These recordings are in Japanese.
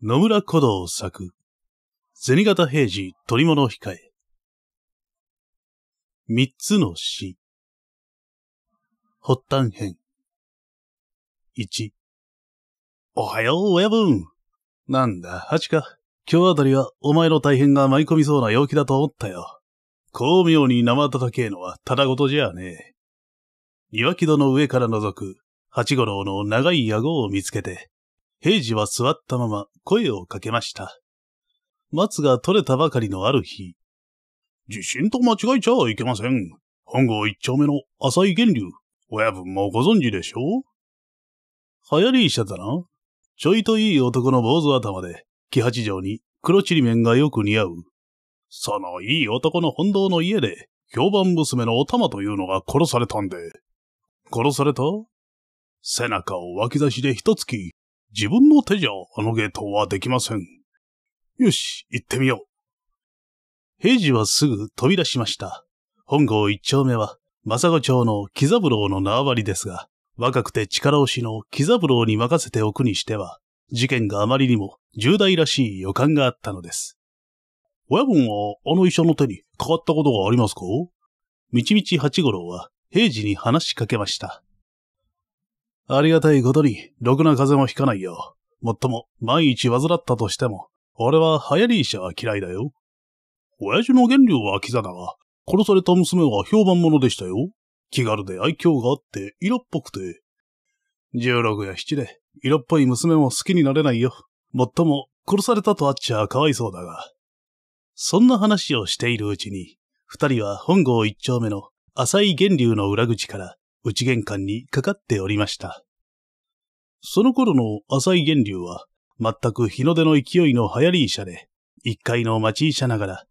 野村古道作、銭形平次取り物控え。三つの詩。発端編。一。おはよう、親分。なんだ、ハか。今日あたりはお前の大変が舞い込みそうな陽気だと思ったよ。巧妙に生叩けえのはただごとじゃねえ。岩木戸の上から覗く、八五郎の長い矢後を見つけて、平次は座ったまま声をかけました。松が取れたばかりのある日。地震と間違えちゃいけません。本郷一丁目の浅井源流、親分もご存知でしょう流行り医者だな。ちょいといい男の坊主頭で、木八条に黒ちりめんがよく似合う。そのいい男の本堂の家で、評判娘のお玉というのが殺されたんで。殺された背中を脇差しで一突き、自分の手じゃあのゲートはできません。よし、行ってみよう。平次はすぐ飛び出しました。本郷一丁目は、政子町の木三郎の縄張りですが、若くて力押しの木三郎に任せておくにしては、事件があまりにも重大らしい予感があったのです。親分はあの医者の手にかかったことがありますかみちみち八五郎は平次に話しかけました。ありがたいことに、ろくな風邪もひかないよ。もっとも、万一患ったとしても、俺は流行り医者は嫌いだよ。親父の源流はキザだが、殺された娘は評判者でしたよ。気軽で愛嬌があって、色っぽくて。十六や七で、色っぽい娘も好きになれないよ。もっとも、殺されたとあっちゃかわいそうだが。そんな話をしているうちに、二人は本郷一丁目の浅い源流の裏口から内玄関にかかっておりました。その頃の浅井源流は、全く日の出の勢いの流行り医者で、一階の町医者ながら、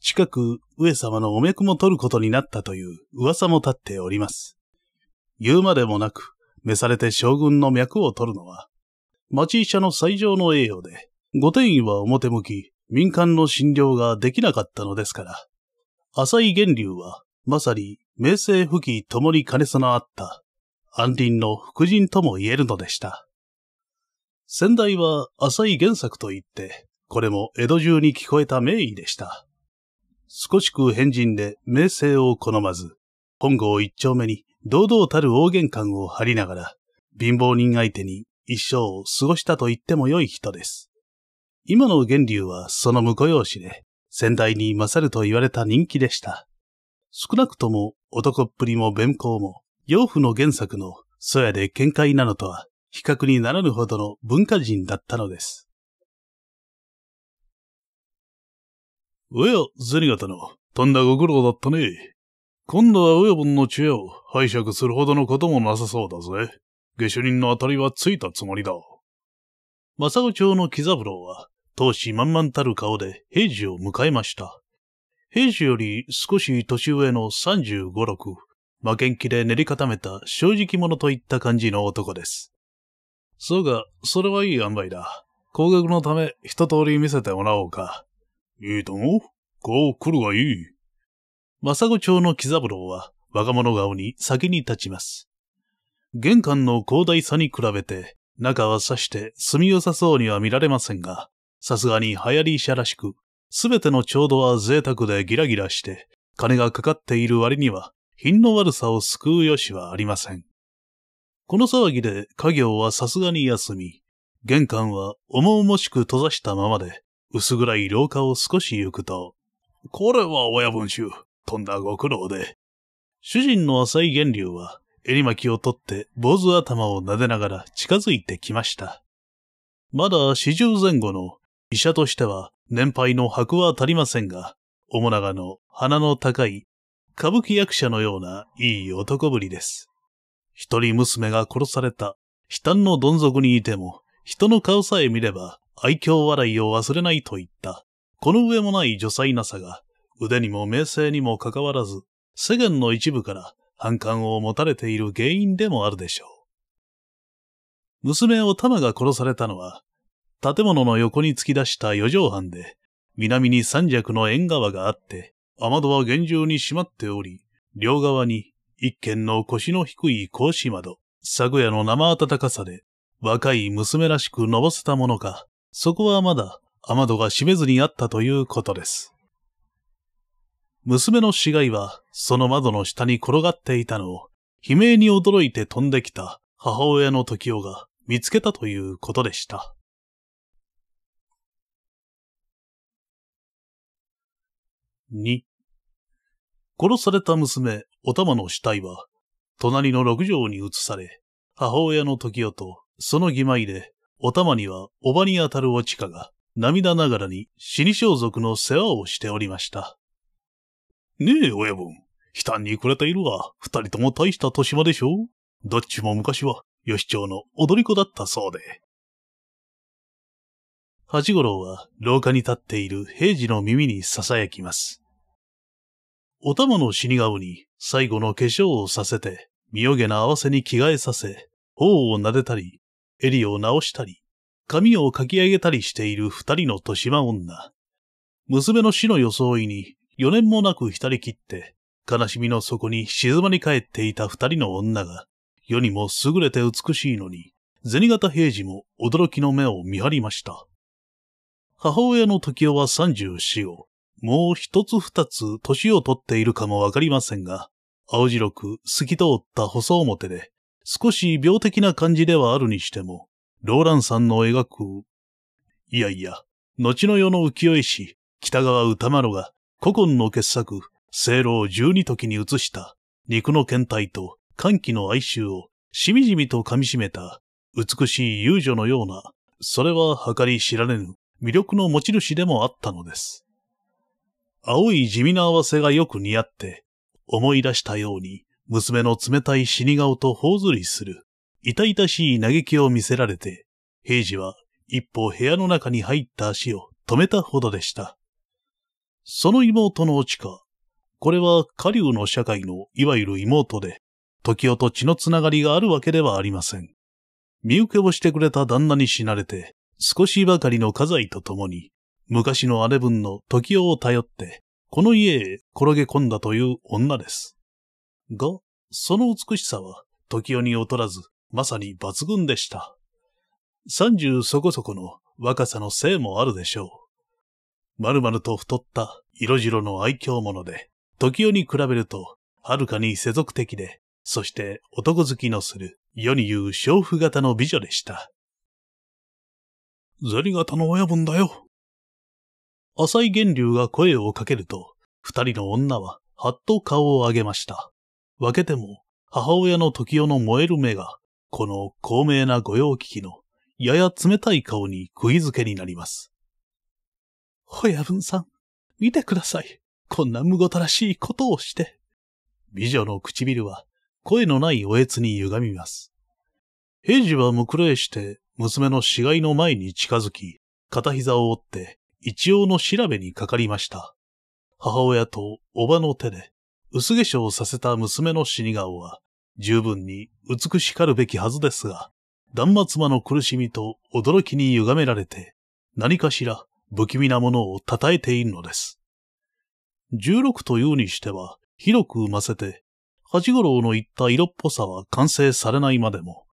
近く上様のお脈も取ることになったという噂も立っております。言うまでもなく、召されて将軍の脈を取るのは、町医者の最上の栄誉で、御殿医は表向き、民間の診療ができなかったのですから、浅井源流は、まさに名声不義ともに兼ね備わった、安林の副人とも言えるのでした。先代は浅井原作といって、これも江戸中に聞こえた名医でした。少しく変人で名声を好まず、本郷一丁目に堂々たる大玄関を張りながら、貧乏人相手に一生を過ごしたと言っても良い人です。今の源流はその婿養子で、先代に勝ると言われた人気でした。少なくとも男っぷりも弁行も、養父の原作のそやで見解なのとは比較にならぬほどの文化人だったのです。うや、ゼニガタの、とんだご苦労だったね。今度は親分の知恵を拝借するほどのこともなさそうだぜ。下手人の当たりはついたつもりだ。正子町の木三郎は、闘志満々たる顔で平時を迎えました。兵士より少し年上の三十五六、負けん気で練り固めた正直者といった感じの男です。そうか、それはいい塩梅だ。高額のため一通り見せてもらおうか。いいともこう来るがいい。政子町の木三郎は若者顔に先に立ちます。玄関の広大さに比べて、中はさして住みよさそうには見られませんが、さすがに流行り医者らしく、すべての調度は贅沢でギラギラして、金がかかっている割には、品の悪さを救う余地はありません。この騒ぎで家業はさすがに休み、玄関は重々しく閉ざしたままで、薄暗い廊下を少し行くと、これは親分衆、とんだご苦労で。主人の浅井源流は、襟巻きを取って坊主頭を撫でながら近づいてきました。まだ四十前後の医者としては年配の箔は足りませんが、面長の鼻の高い、歌舞伎役者のようないい男ぶりです。一人娘が殺された、悲嘆のどん底にいても、人の顔さえ見れば愛嬌笑いを忘れないといった、この上もない女才なさが、腕にも名声にもかかわらず、世間の一部から反感を持たれている原因でもあるでしょう。娘を玉が殺されたのは、建物の横に突き出した四畳半で、南に三尺の縁側があって、雨戸は厳重に閉まっており、両側に一軒の腰の低い格子窓、昨夜の生暖かさで、若い娘らしくのぼせたものか、そこはまだ雨戸が閉めずにあったということです。娘の死骸は、その窓の下に転がっていたのを、悲鳴に驚いて飛んできた母親の時代が見つけたということでした。2殺された娘、お玉の死体は、隣の六条に移され、母親の時代と、その義妹で、お玉にはおばにあたるおちかが、涙ながらに死に装束の世話をしておりました。ねえ、親分。悲嘆に暮れているが、二人とも大した年までしょどっちも昔は、吉町の踊り子だったそうで。八五郎は廊下に立っている平次の耳に囁きます。お玉の死に顔に最後の化粧をさせて、身よげな合わせに着替えさせ、頬を撫でたり、襟を直したり、髪をかき上げたりしている二人の豊島女。娘の死の装いに四年もなく浸り切って、悲しみの底に静まり返っていた二人の女が、世にも優れて美しいのに、銭形平次も驚きの目を見張りました。母親の時代は十四を、もう一つ二つ年をとっているかもわかりませんが、青白く透き通った細表で、少し病的な感じではあるにしても、ローランさんの描く、いやいや、後の世の浮世絵師、北川歌丸が、古今の傑作、聖老十二時に移した、肉の検体と歓喜の哀愁を、しみじみと噛みしめた、美しい遊女のような、それは計り知られぬ、魅力の持ち主でもあったのです。青い地味な合わせがよく似合って、思い出したように、娘の冷たい死に顔と頬ずりする、痛々しい嘆きを見せられて、平次は一歩部屋の中に入った足を止めたほどでした。その妹の落ちか、これは下流の社会のいわゆる妹で、時代と血のつながりがあるわけではありません。身請けをしてくれた旦那に死なれて、少しばかりの家財とともに、昔の姉分の時を頼って、この家へ転げ込んだという女です。が、その美しさは、時代に劣らず、まさに抜群でした。三十そこそこの若さのせいもあるでしょう。まるまると太った色白の愛嬌者で、時代に比べると、はるかに世俗的で、そして男好きのする世に言う娼婦型の美女でした。ザリガタの親分だよ。浅井源流が声をかけると、二人の女は、はっと顔を上げました。分けても、母親の時代の燃える目が、この高明な御用聞きの、やや冷たい顔に釘付けになります。親分さん、見てください。こんな無ごたらしいことをして。美女の唇は、声のないおえつに歪みます。平次はむくれして、娘の死骸の前に近づき、片膝を折って一応の調べにかかりました。母親とおばの手で薄化粧させた娘の死に顔は十分に美しかるべきはずですが、断末魔の苦しみと驚きに歪められて、何かしら不気味なものを称えているのです。十六というにしては広く産ませて、八五郎の言った色っぽさは完成されないまでも、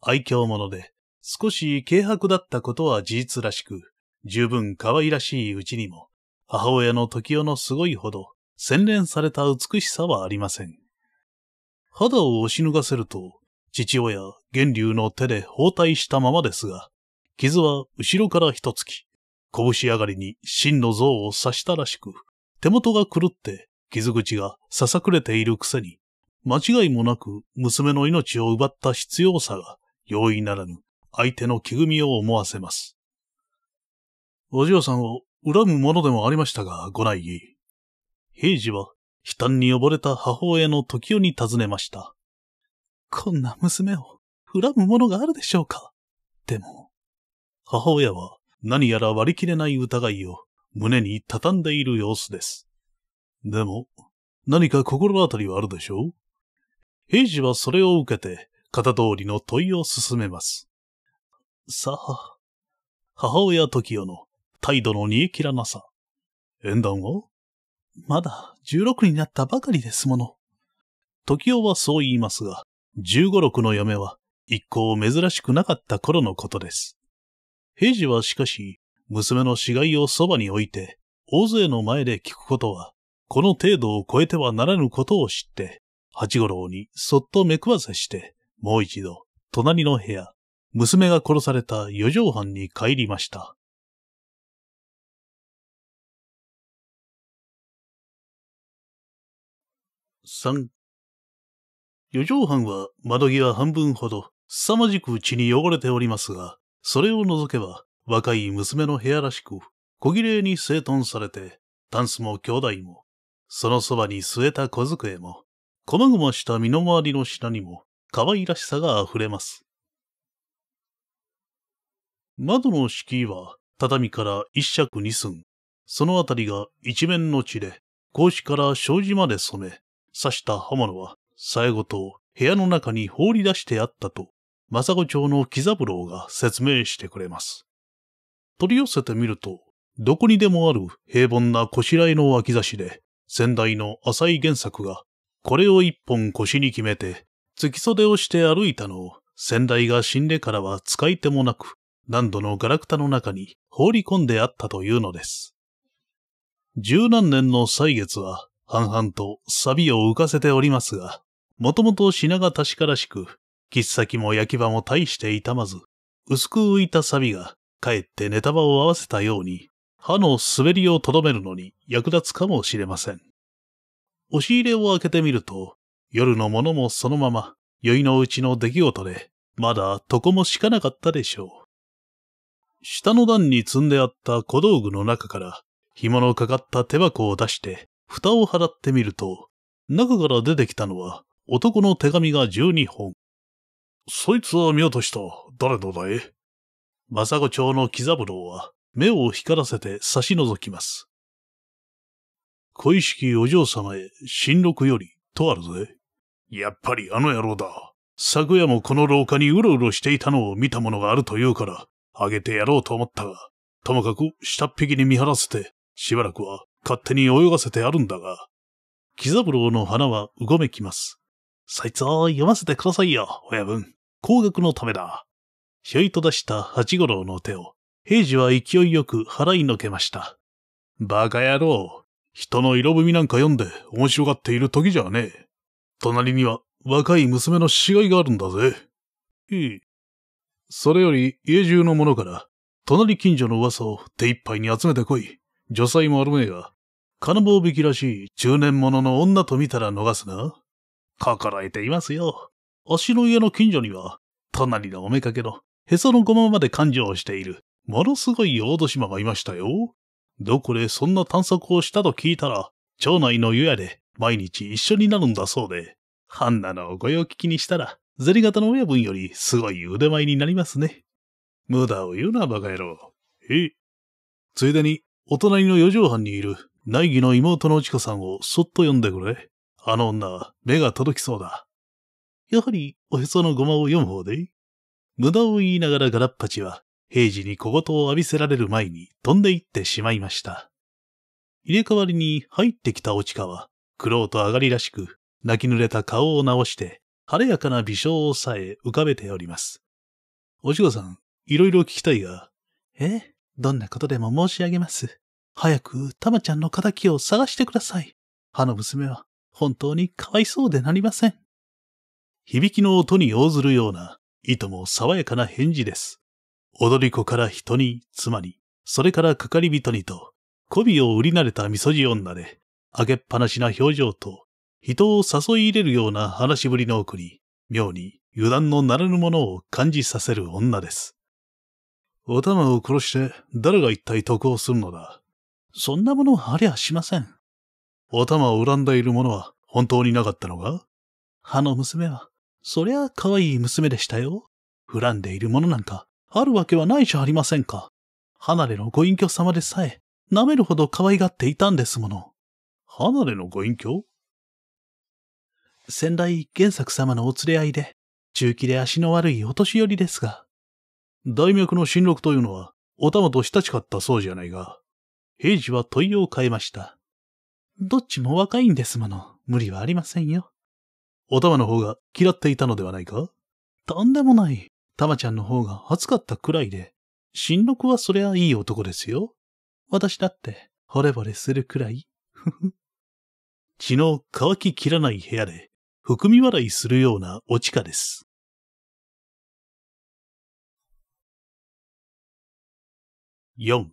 愛嬌者で少し軽薄だったことは事実らしく、十分可愛らしいうちにも、母親の時代のすごいほど洗練された美しさはありません。肌を押し脱がせると、父親、源流の手で包帯したままですが、傷は後ろから一突き、拳上がりに真の像を刺したらしく、手元が狂って傷口がささくれているくせに、間違いもなく娘の命を奪った必要さが容易ならぬ相手の気組を思わせます。お嬢さんを恨むものでもありましたが、ご内儀。平次は悲嘆に溺れた母親の時代に尋ねました。こんな娘を恨むものがあるでしょうか。でも、母親は何やら割り切れない疑いを胸に畳んでいる様子です。でも、何か心当たりはあるでしょう平次はそれを受けて、型通りの問いを進めます。さあ、母親時代の態度の煮え切らなさ。縁談はまだ16になったばかりですもの。時代はそう言いますが、15、六の嫁は一向珍しくなかった頃のことです。平次はしかし、娘の死骸をそばに置いて、大勢の前で聞くことは、この程度を超えてはならぬことを知って、八五郎にそっと目くわせして、もう一度、隣の部屋、娘が殺された四畳半に帰りました。三、四畳半は窓際半分ほど、凄まじく血に汚れておりますが、それを除けば、若い娘の部屋らしく、小綺麗に整頓されて、タンスも兄弟も、そのそばに据えた小机も、こまごました身の回りの品にも、可愛らしさが溢れます。窓の敷居は畳から一尺二寸、そのあたりが一面の地で、格子から障子まで染め、刺した刃物は、さえごと部屋の中に放り出してあったと、政子町の木三郎が説明してくれます。取り寄せてみると、どこにでもある平凡なこしらえの脇差しで、先代の浅井玄作が、これを一本腰に決めて、付き袖をして歩いたのを、先代が死んでからは使い手もなく、何度のガラクタの中に放り込んであったというのです。十何年の歳月は半々と錆を浮かせておりますが、もともと品が確からしく、切っ先も焼き場も大して傷まず、薄く浮いた錆がかえってネタ場を合わせたように、歯の滑りをとどめるのに役立つかもしれません。押し入れを開けてみると、夜のものもそのまま、宵のうちの出来事で、まだ床も敷かなかったでしょう。下の段に積んであった小道具の中から、紐のかかった手箱を出して、蓋を払ってみると、中から出てきたのは、男の手紙が12本。そいつは見落とした。誰のだい政子町の喜三郎は、目を光らせて差し覗きます。恋しきお嬢様へ、新六より、とあるぜ。やっぱりあの野郎だ。昨夜もこの廊下にうろうろしていたのを見た者があるというから、あげてやろうと思ったが、ともかく下っ引きに見張らせて、しばらくは勝手に泳がせてあるんだが、木三郎の花はうごめきます。そいつを読ませてくださいよ、親分。高額のためだ。ひょいと出した八五郎の手を、平次は勢いよく払いのけました。バカ野郎。人の色踏みなんか読んで面白がっている時じゃねえ。隣には若い娘の死骸があるんだぜ。ええ。それより家中の者から、隣近所の噂を手一杯に集めてこい。女才もあるめえが、金棒引きらしい中年者の女と見たら逃すな。心得ていますよ。足の家の近所には、隣のおめかけの、へそのごままで勘定をしている、ものすごい大戸島がいましたよ。どこでそんな探索をしたと聞いたら、町内の湯屋で毎日一緒になるんだそうで、ハンナのお声を聞きにしたら、ゼリ型の親分よりすごい腕前になりますね。無駄を言うな、バカ野郎。ええ。ついでに、お隣の四畳半にいる、内儀の妹のちこさんをそっと呼んでくれ。あの女、目が届きそうだ。やはり、おへそのごまを読む方で無駄を言いながらガラッパチは、平時に小言を浴びせられる前に飛んでいってしまいました。入れ替わりに入ってきたおちは、苦労と上がりらしく、泣き濡れた顔を直して、晴れやかな微笑をさえ浮かべております。お仕事さん、いろいろ聞きたいが。えどんなことでも申し上げます。早く、たまちゃんの仇を探してください。あの娘は、本当にかわいそうでなりません。響きの音に応ずるような、いとも爽やかな返事です。踊り子から人に、妻に、それからかかり人にと、媚びを売り慣れたみそじ女で、あげっぱなしな表情と、人を誘い入れるような話しぶりの奥に、妙に油断のならぬものを感じさせる女です。お玉を殺して誰が一体得をするのだそんなものはありゃしません。お玉を恨んでいる者は本当になかったのかあの娘は、そりゃ可愛い娘でしたよ。恨んでいる者なんか、あるわけはないじゃありませんか。離れのご隠居様でさえ、舐めるほど可愛がっていたんですもの。離れのご隠居先代玄作様のお連れ合いで、中期で足の悪いお年寄りですが。大脈の新録というのは、お玉と親しかったそうじゃないが、平時は問いを変えました。どっちも若いんですもの、無理はありませんよ。お玉の方が嫌っていたのではないかとんでもない。玉ちゃんの方が熱かったくらいで、新録はそりゃいい男ですよ。私だって、惚れ惚れするくらい。血の乾ききらない部屋で、含み笑いするようなお地下です。4.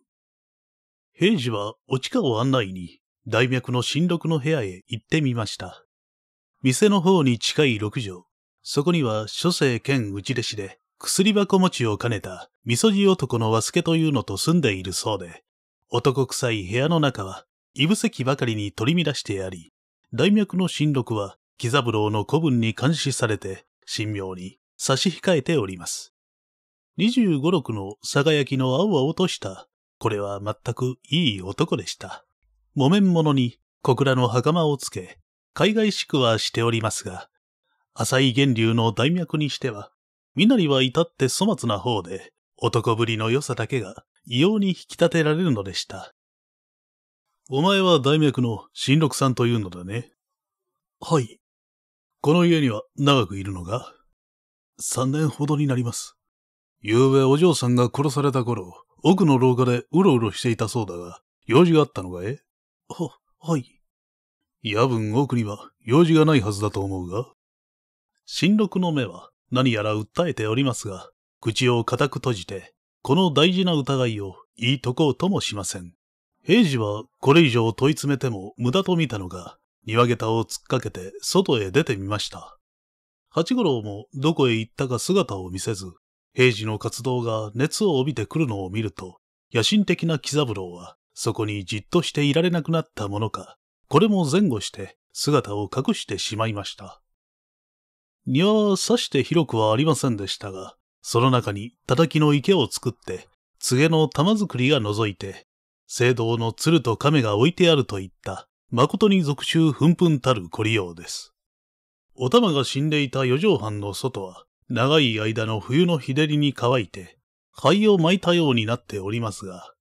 平次はおちかを案内に、大脈の新緑の部屋へ行ってみました。店の方に近い六畳。そこには諸生兼内弟子で、薬箱持ちを兼ねた、味噌汁男の和助というのと住んでいるそうで、男臭い部屋の中は、いぶせきばかりに取り乱してあり、大脈の新緑は木三郎の古文に監視されて、神妙に差し控えております。二十五六のさがやきの青々とした、これは全くいい男でした。木綿物に小倉の袴をつけ、海外宿はしておりますが、浅井源流の大脈にしては、身なりは至って粗末な方で、男ぶりの良さだけが異様に引き立てられるのでした。お前は大脈の新六さんというのだね。はい。この家には長くいるのが三年ほどになります。昨夜お嬢さんが殺された頃、奥の廊下でうろうろしていたそうだが、用事があったのかえは、はい。夜分奥には用事がないはずだと思うが。新六の目は何やら訴えておりますが、口を固く閉じて、この大事な疑いを言いとこうともしません。平次はこれ以上問い詰めても無駄と見たのが、庭下駄を突っかけて外へ出てみました。八五郎もどこへ行ったか姿を見せず、平時の活動が熱を帯びてくるのを見ると、野心的な木三郎はそこにじっとしていられなくなったものか、これも前後して姿を隠してしまいました。庭はさして広くはありませんでしたが、その中に叩きの池を作って、杖げの玉作りが覗いて、聖堂の鶴と亀が置いてあるといった誠に俗衆ふんんたるご利用です。お玉が死んでいた四畳半の外は、長い間の冬の日照りに乾いて、灰を巻いたようになっておりますが、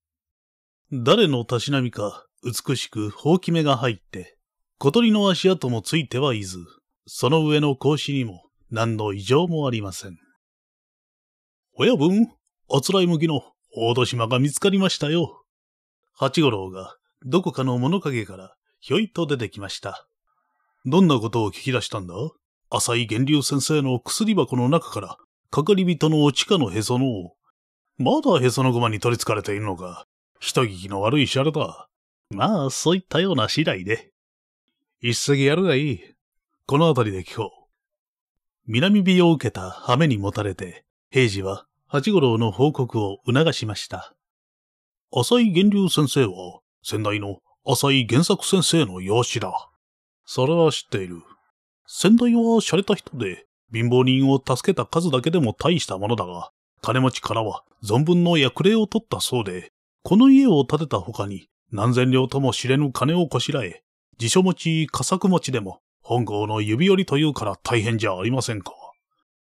誰のたしなみか美しくほうき目が入って、小鳥の足跡もついてはいず、その上の格子にも何の異常もありません。親分、おつらい向きの大戸島が見つかりましたよ。八五郎がどこかの物陰からひょいと出てきました。どんなことを聞き出したんだ浅井源流先生の薬箱の中から、かかり人の地下のへそのを、まだへそのごまに取り憑かれているのか。人聞きの悪いシャレだ。まあ、そういったような次第で。一石やるがいい。この辺りで聞こう。南日を受けた羽目にもたれて、平次は八五郎の報告を促しました。浅井源流先生は、先代の浅井原作先生の養子だ。それは知っている。先代は洒落た人で、貧乏人を助けた数だけでも大したものだが、金持ちからは存分の役礼を取ったそうで、この家を建てた他に何千両とも知れぬ金をこしらえ、辞書持ち、家作持ちでも本郷の指折りというから大変じゃありませんか。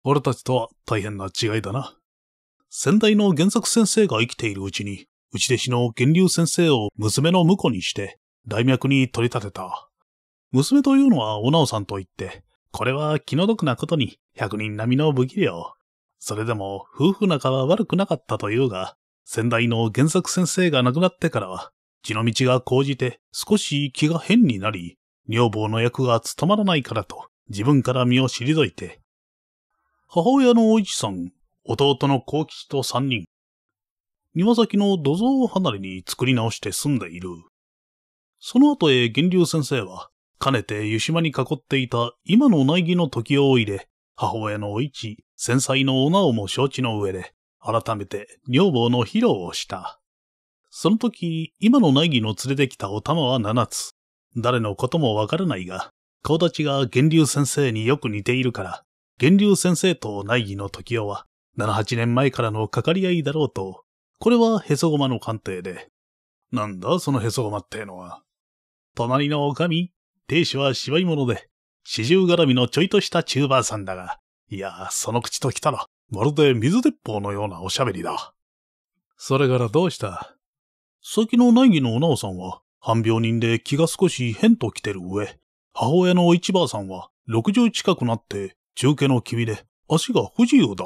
俺たちとは大変な違いだな。先代の原作先生が生きているうちに、内弟子の源流先生を娘の婿にして、大脈に取り立てた。娘というのはおなおさんと言って、これは気の毒なことに百人並みの不器量。それでも夫婦仲は悪くなかったというが、先代の原作先生が亡くなってからは、血の道が高じて少し気が変になり、女房の役が務まらないからと自分から身を退いて、母親のお市さん、弟の幸吉と三人、庭先の土蔵を離れに作り直して住んでいる。その後へ源流先生は、かねて湯島に囲っていた今の苗木の時を入れ、母親のお市、繊細のおなおも承知の上で、改めて女房の披露をした。その時、今の苗木の連れてきたお玉は七つ。誰のこともわからないが、顔立ちが源流先生によく似ているから、源流先生と苗木の時代は、七八年前からのかかり合いだろうと、これはへそごまの鑑定で。なんだそのへそごまってのは。隣のおかみ、亭主は芝居者で、四十絡みのちょいとしたチューバーさんだが、いやその口ときたら、まるで水鉄砲のようなおしゃべりだ。それからどうした先の内儀のお直さんは、半病人で気が少し変と来てる上、母親のお市ばさんは、六十近くなって、中家の君で、足が不自由だ。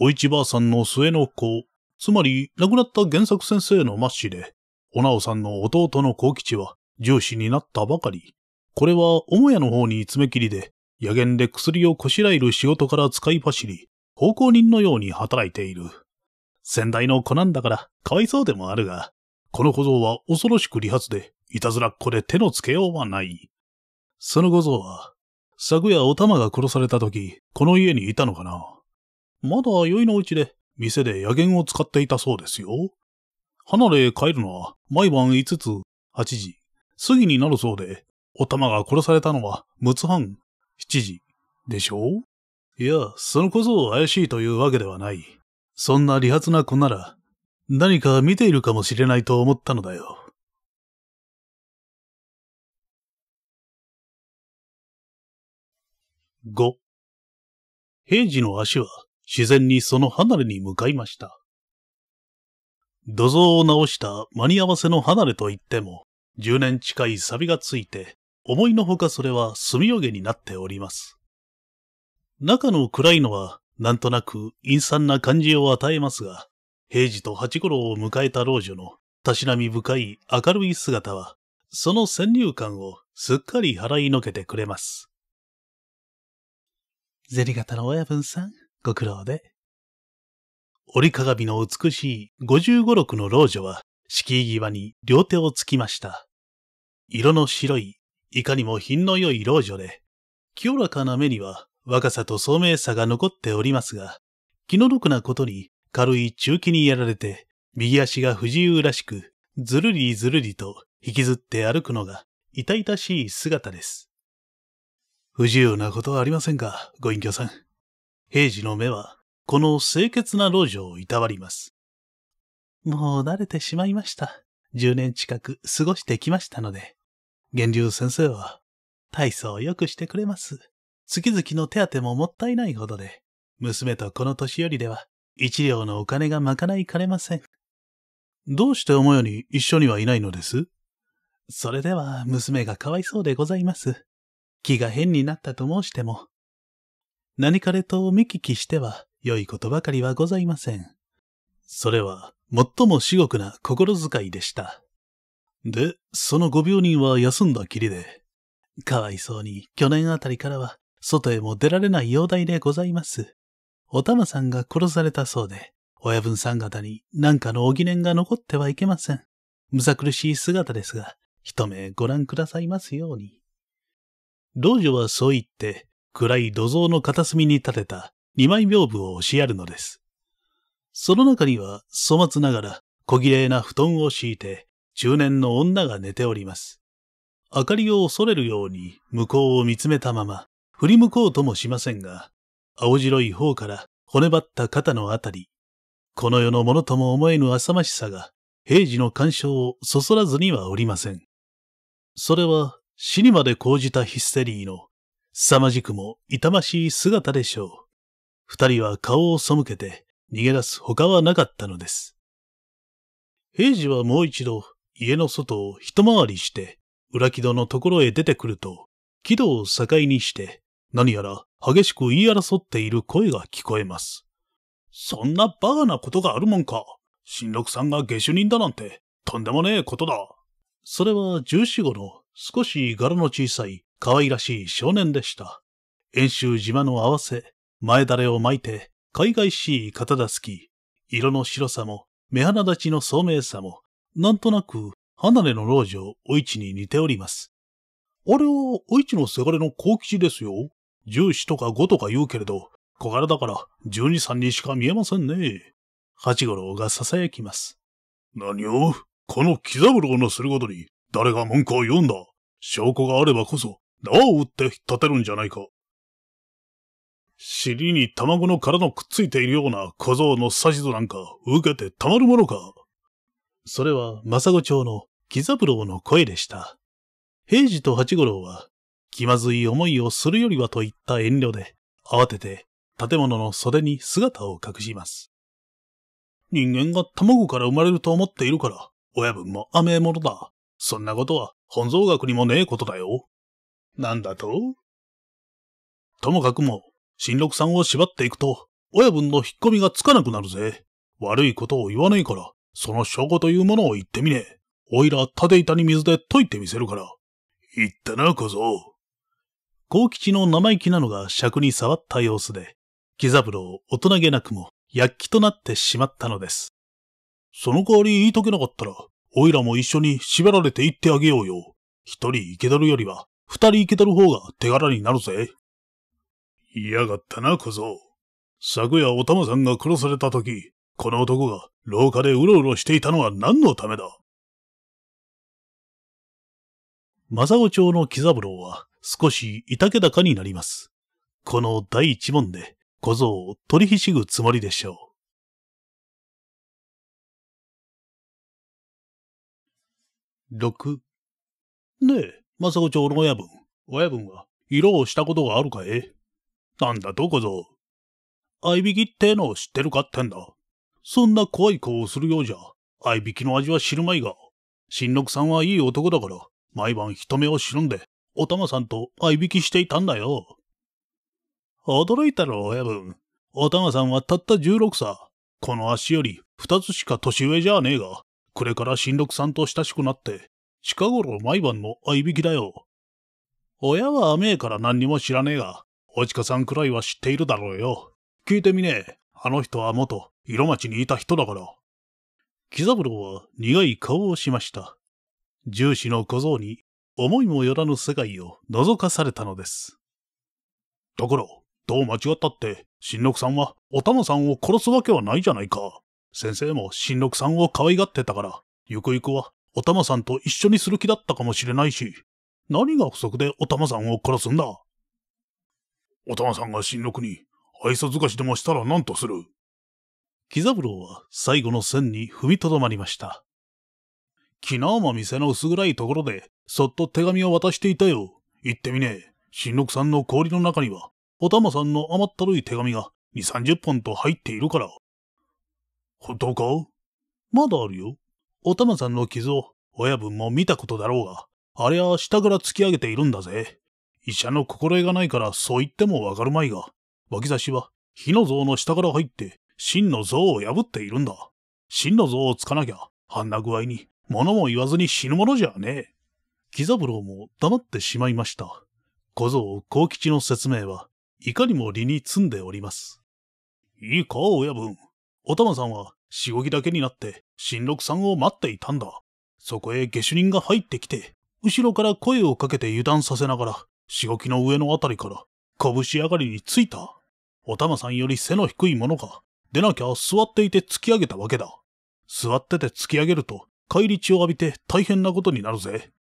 お市ばさんの末の子、つまり、亡くなった原作先生の末子で、おなおさんの弟の幸吉は、重司になったばかり。これは、母屋の方に爪切りで、野源で薬をこしらえる仕事から使い走り、奉公人のように働いている。先代の子なんだから、かわいそうでもあるが、この小僧は恐ろしく理髪で、いたずらっ子で手のつけようはない。その小僧は、昨夜お玉が殺された時、この家にいたのかな。まだ酔いのうちで、店で野源を使っていたそうですよ。離れへ帰るのは毎晩5つ、8時、過ぎになるそうで、お玉が殺されたのは6つ半、7時、でしょういや、そのこそ怪しいというわけではない。そんな理髪な子なら、何か見ているかもしれないと思ったのだよ。5平次の足は自然にその離れに向かいました。土蔵を直した間に合わせの離れといっても、10年近い錆がついて、思いのほかそれは墨よげになっております。中の暗いのは、なんとなく陰惨な感じを与えますが、平時と八五郎を迎えた老女の、たしなみ深い明るい姿は、その先入観をすっかり払いのけてくれます。ゼリ型の親分さん、ご苦労で。折り鏡の美しい55、六の老女は敷居際に両手をつきました。色の白い、いかにも品の良い老女で、清らかな目には若さと聡明さが残っておりますが、気の毒なことに軽い中気にやられて、右足が不自由らしく、ずるりずるりと引きずって歩くのが痛々しい姿です。不自由なことはありませんか、ご隠居さん。平治の目は、この清潔な老女をいたわります。もう慣れてしまいました。10年近く過ごしてきましたので。源流先生は、体操を良くしてくれます。月々の手当ももったいないほどで、娘とこの年寄りでは、一両のお金がまかないかれません。どうしてように一緒にはいないのですそれでは娘がかわいそうでございます。気が変になったと申しても、何かれと見聞きしては良いことばかりはございません。それは、最も至極な心遣いでした。で、そのご病人は休んだきりで。かわいそうに、去年あたりからは、外へも出られない容体でございます。お玉さんが殺されたそうで、親分さん方に何かのお疑念が残ってはいけません。むさ苦しい姿ですが、一目ご覧くださいますように。老女はそう言って、暗い土蔵の片隅に立てた二枚屏風を押しやるのです。その中には粗末ながら小綺麗な布団を敷いて中年の女が寝ております。明かりを恐れるように向こうを見つめたまま振り向こうともしませんが、青白い方から骨張った肩のあたり、この世のものとも思えぬ浅ましさが平時の干渉をそそらずにはおりません。それは死にまで講じたヒステリーの凄まじくも痛ましい姿でしょう。二人は顔を背けて逃げ出す他はなかったのです。平次はもう一度家の外を一回りして裏木戸のところへ出てくると、木戸を境にして何やら激しく言い争っている声が聞こえます。そんなバカなことがあるもんか。新六さんが下手人だなんて、とんでもねえことだ。それは十四五の少し柄の小さい可愛らしい少年でした。遠州島の合わせ、前だれを巻いて、海外しい方だ好き。色の白さも、目鼻立ちの聡明さも、なんとなく、離れの老女、お市に似ております。あれは、お市のせがれの幸吉ですよ。十四とか五とか言うけれど、小柄だから、十二三にしか見えませんね。八五郎が囁きます。何をこの木三郎のすることに、誰が文句を言うんだ証拠があればこそ、縄を打って立てるんじゃないか。尻に卵の殻のくっついているような小僧の指図なんか受けてたまるものか。それは、政子町の木三郎の声でした。平次と八五郎は、気まずい思いをするよりはといった遠慮で、慌てて建物の袖に姿を隠します。人間が卵から生まれると思っているから、親分も甘えのだ。そんなことは本草学にもねえことだよ。なんだとともかくも、新六さんを縛っていくと、親分の引っ込みがつかなくなるぜ。悪いことを言わないから、その証拠というものを言ってみね。え。おいら縦板に水で溶いてみせるから。言ったな、小僧。幸吉の生意気なのが尺に触った様子で、木三郎大人げなくも躍起となってしまったのです。その代わり言いとけなかったら、おいらも一緒に縛られて行ってあげようよ。一人生け取るよりは、二人行けてる方が手柄になるぜ。嫌がったな、小僧。昨夜お玉さんが殺された時、この男が廊下でうろうろしていたのは何のためだマ子町の木三郎は少しいたけだかになります。この第一問で小僧を取りひしぐつもりでしょう。六。ねえ、まさこ町の親分、親分は、色をしたことがあるかえなんだどこぞ。合いびきってのを知ってるかってんだ。そんな怖い顔をするようじゃ、合いびきの味は知るまいが、新六さんはいい男だから、毎晩人目を忍んで、お玉さんと合いびきしていたんだよ。驚いたろ、親分。お玉さんはたった16歳。この足より2つしか年上じゃねえが、これから新六さんと親しくなって、近頃毎晩の合いびきだよ。親は甘えから何にも知らねえが、おちかさんくらいは知っているだろうよ。聞いてみねえ。あの人は元、色町にいた人だから。木三郎は苦い顔をしました。重視の小僧に思いもよらぬ世界を覗かされたのです。だから、どう間違ったって、新六さんはお玉さんを殺すわけはないじゃないか。先生も新六さんを可愛がってたから、ゆくゆくはお玉さんと一緒にする気だったかもしれないし、何が不足でお玉さんを殺すんだお玉さんが新六に愛想尽かしでもしたら何とする木三郎は最後の線に踏みとどまりました。昨日も店の薄暗いところで、そっと手紙を渡していたよ。行ってみねえ。新六さんの氷の中には、お玉さんの甘ったるい手紙が二三十本と入っているから。本当かまだあるよ。お玉さんの傷、を親分も見たことだろうが、あれは下から突き上げているんだぜ。医者の心得がないからそう言ってもわかるまいが、脇差しは火の像の下から入って、真の像を破っているんだ。真の像をつかなきゃ、あんな具合に、物も言わずに死ぬものじゃねえ。木三郎も黙ってしまいました。小僧幸吉の説明は、いかにも理に積んでおります。いいか、親分。お玉さんは、しおぎだけになって新六さんを待っていたんだ。そこへ下手人が入ってきて、後ろから声をかけて油断させながら、しごきの上のあたりから、拳上がりについた。お玉さんより背の低いものが、出なきゃ座っていて突き上げたわけだ。座ってて突き上げると、返り血を浴びて大変なことになるぜ。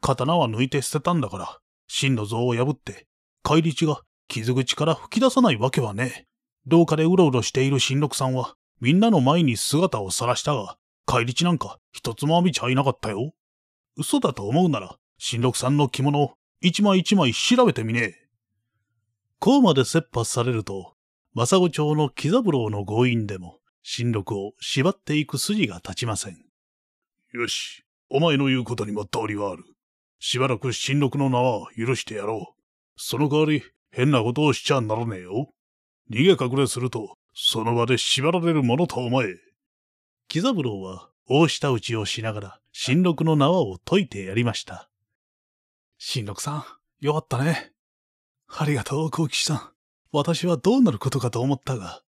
刀は抜いて捨てたんだから、真の像を破って、返り血が傷口から吹き出さないわけはねえ。廊下でうろうろしている新六さんは、みんなの前に姿を晒したが、帰り地なんか一つも浴びちゃいなかったよ。嘘だと思うなら、新六さんの着物を一枚一枚調べてみねえ。こうまで切羽されると、政子町の木三郎の強引でも、新六を縛っていく筋が立ちません。よし、お前の言うことにも道理はある。しばらく新六の名は許してやろう。その代わり、変なことをしちゃならねえよ。逃げ隠れすると、その場で縛られるものと思え。喜三郎は大下打ちをしながら、新六の縄を解いてやりました。新六さん、よかったね。ありがとう、幸吉さん。私はどうなることかと思ったが。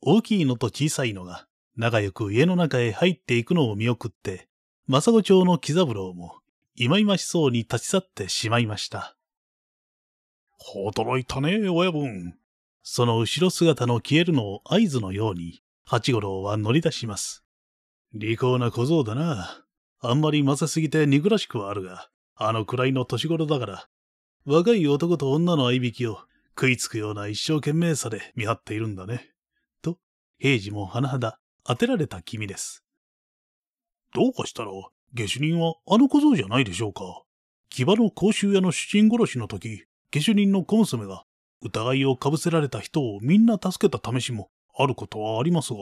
大きいのと小さいのが、仲良く家の中へ入っていくのを見送って、政子町の喜三郎も、いまいましそうに立ち去ってしまいました。驚いたね、親分。その後ろ姿の消えるのを合図のように、八五郎は乗り出します。利口な小僧だな。あんまりまさすぎて憎らしくはあるが、あのくらいの年頃だから、若い男と女の合いびきを食いつくような一生懸命さで見張っているんだね。と、平次も甚だ当てられた君です。どうかしたら、下手人はあの小僧じゃないでしょうか。木場の甲州屋の主人殺しの時、下手人のコンソメが疑いをかぶせられた人をみんな助けた試しもあることはありますが。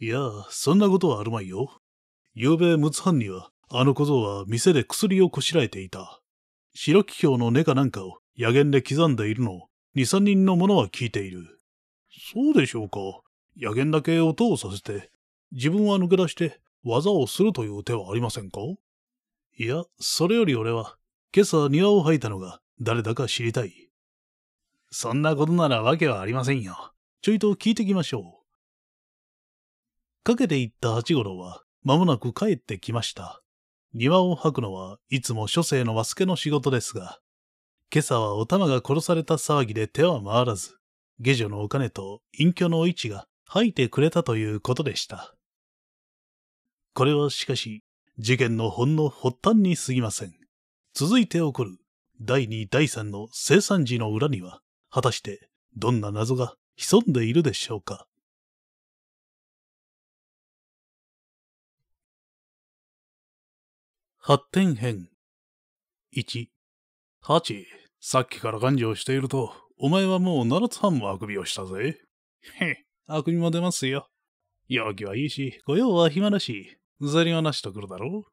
いや、そんなことはあるまいよ。夕べ陸奥藩には、あの小僧は店で薬をこしらえていた。白木京の根かなんかを野源で刻んでいるのを、二三人の者は聞いている。そうでしょうか。野源だけ音をさせて、自分は抜け出して技をするという手はありませんかいや、それより俺は、今朝庭を吐いたのが誰だか知りたい。そんなことならわけはありませんよ。ちょいと聞いてきましょう。かけていった八五郎は、まもなく帰ってきました。庭を吐くのはいつも諸生の和助の仕事ですが、今朝はお玉が殺された騒ぎで手は回らず、下女のお金と隠居のお市が吐いてくれたということでした。これはしかし、事件のほんの発端に過ぎません。続いて起こる第二第三の生産時の裏には、果たしてどんな謎が潜んでいるでしょうか発展編1ハチ、さっきから勘定していると、お前はもう7つ半もあくびをしたぜ。へっ、あくびも出ますよ。容器はいいし、御用は暇だし、銭はなしとくるだろ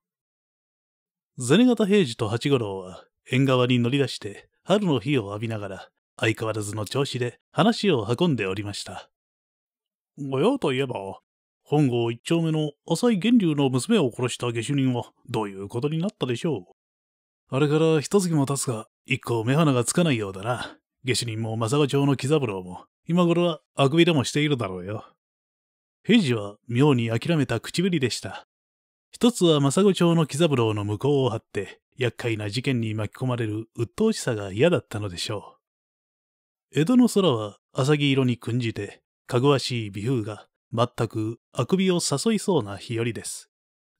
う。銭形平次と八五郎は縁側に乗り出して、春の日を浴びながら、相変わらずの調子で話を運んでおりました。ご用といえば、本郷一丁目の浅井源流の娘を殺した下手人はどういうことになったでしょうあれから一月も経つが、一個目鼻がつかないようだな。下手人も正賀町の喜三郎も、今頃はあくびでもしているだろうよ。平次は妙に諦めた口ぶりでした。一つは正子町の喜三郎の向こうを張って、厄介な事件に巻き込まれる鬱陶しさが嫌だったのでしょう。江戸の空は浅木色に訓じて、かぐわしい美風が、全くあくびを誘いそうな日和です。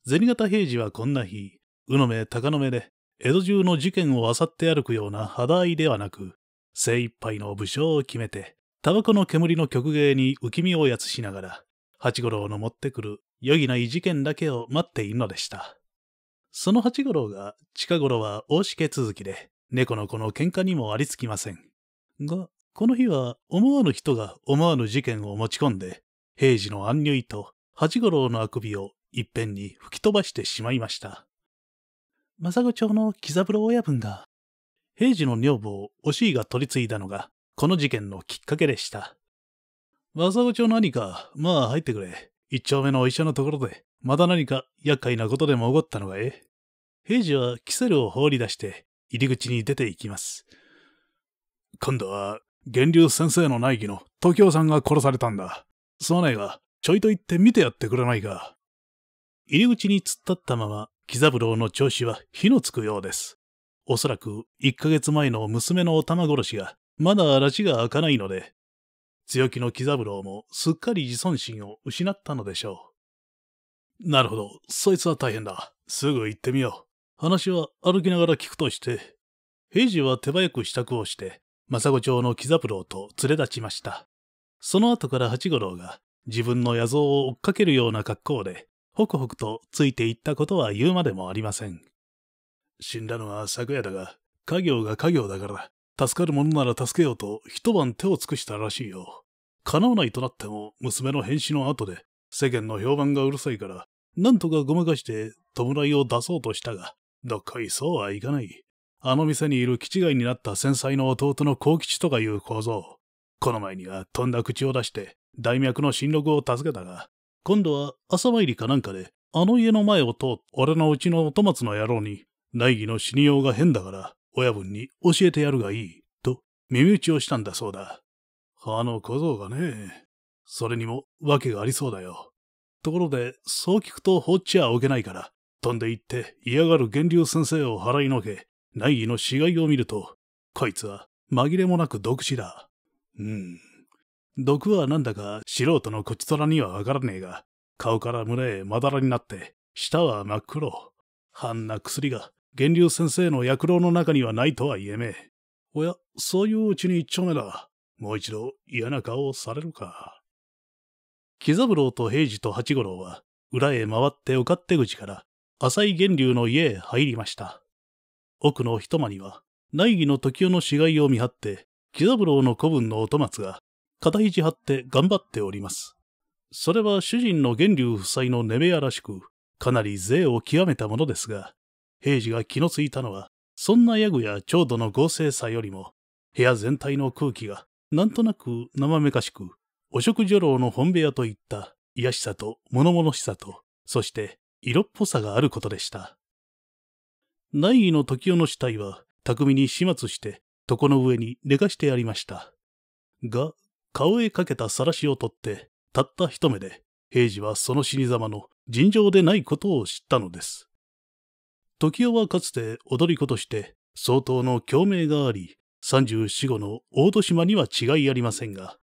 銭形平次はこんな日、鵜の目高の目で、江戸中の事件をあさって歩くような肌合いではなく、精一杯の武将を決めて、タバコの煙の曲芸に浮き身をやつしながら、八五郎の持ってくる余儀ない事件だけを待っているのでした。その八五郎が近頃は大しけ続きで、猫の子の喧嘩にもありつきません。が、この日は思わぬ人が思わぬ事件を持ち込んで、平次の安入と八五郎のあくびを一遍に吹き飛ばしてしまいました。政子町の木三郎親分が、平次の女房をおしいが取り継いだのが、この事件のきっかけでした。政子町の兄か、まあ入ってくれ。一丁目のお医者のところで、また何か厄介なことでも起こったのがええ。平次はキセルを放り出して、入り口に出て行きます。今度は源流先生の内儀の東京さんが殺されたんだ。すまないが、ちょいと行って見てやってくれないか。入り口に突っ立ったまま、喜三郎の調子は火のつくようです。おそらく1ヶ月前の娘のお玉殺しが、まだ嵐が開かないので、強気の喜三郎もすっかり自尊心を失ったのでしょう。なるほど、そいつは大変だ。すぐ行ってみよう。話は歩きながら聞くとして、平次は手早く支度をして、政子町の喜三郎と連れ立ちました。その後から八五郎が自分の野像を追っかけるような格好で、ほくほくとついていったことは言うまでもありません。死んだのは昨夜だが、家業が家業だから、助かる者なら助けようと一晩手を尽くしたらしいよ。叶わないとなっても娘の返死の後で世間の評判がうるさいから、なんとかごまかして弔いを出そうとしたが、どっこいそうはいかない。あの店にいる気違いになった繊細の弟の幸吉とかいう小僧。この前にはとんだ口を出して、大脈の新録を助けたが、今度は朝参りかなんかで、あの家の前を通って、俺のうちの音松の野郎に、内儀の死にようが変だから、親分に教えてやるがいい、と耳打ちをしたんだそうだ。あの小僧がね、それにも訳がありそうだよ。ところで、そう聞くと放っちゃおけないから、飛んで行って嫌がる源流先生を払いのけ、内衣の死骸を見ると、こいつは紛れもなく毒死だ。うん。毒はなんだか素人のこちとらにはわからねえが、顔から胸へまだらになって、舌は真っ黒。あんな薬が源流先生の薬老の中にはないとは言えめえ。おや、そういううちに一丁目だ。もう一度嫌な顔をされるか。木三郎と平次と八五郎は、裏へ回って受かって口から、浅井源流の家へ入りました。奥の一間には、内儀の時代の死骸を見張って、木三郎の子分の音松が、肩肘張って頑張っております。それは主人の源流夫妻の寝部屋らしく、かなり税を極めたものですが、平次が気のついたのは、そんなヤグや長度の合成さよりも、部屋全体の空気が、なんとなく生めかしく、汚職女郎の本部屋といった、癒しさと物々しさと、そして色っぽさがあることでした。内意の時代の死体は、巧みに始末して、床の上に寝かしてありました。が、顔へかけた晒しを取って、たった一目で、平次はその死に様の尋常でないことを知ったのです。時代はかつて踊り子として、相当の共鳴があり、三十四五の大戸島には違いありませんが、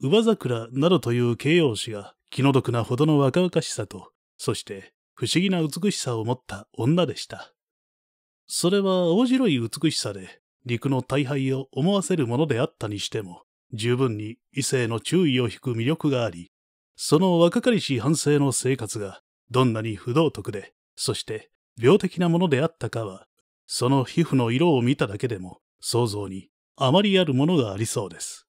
馬桜などという形容詞が気の毒なほどの若々しさと、そして不思議な美しさを持った女でした。それは青白い美しさで陸の大敗を思わせるものであったにしても、十分に異性の注意を引く魅力があり、その若かりし反省の生活がどんなに不道徳で、そして病的なものであったかは、その皮膚の色を見ただけでも想像にあまりあるものがありそうです。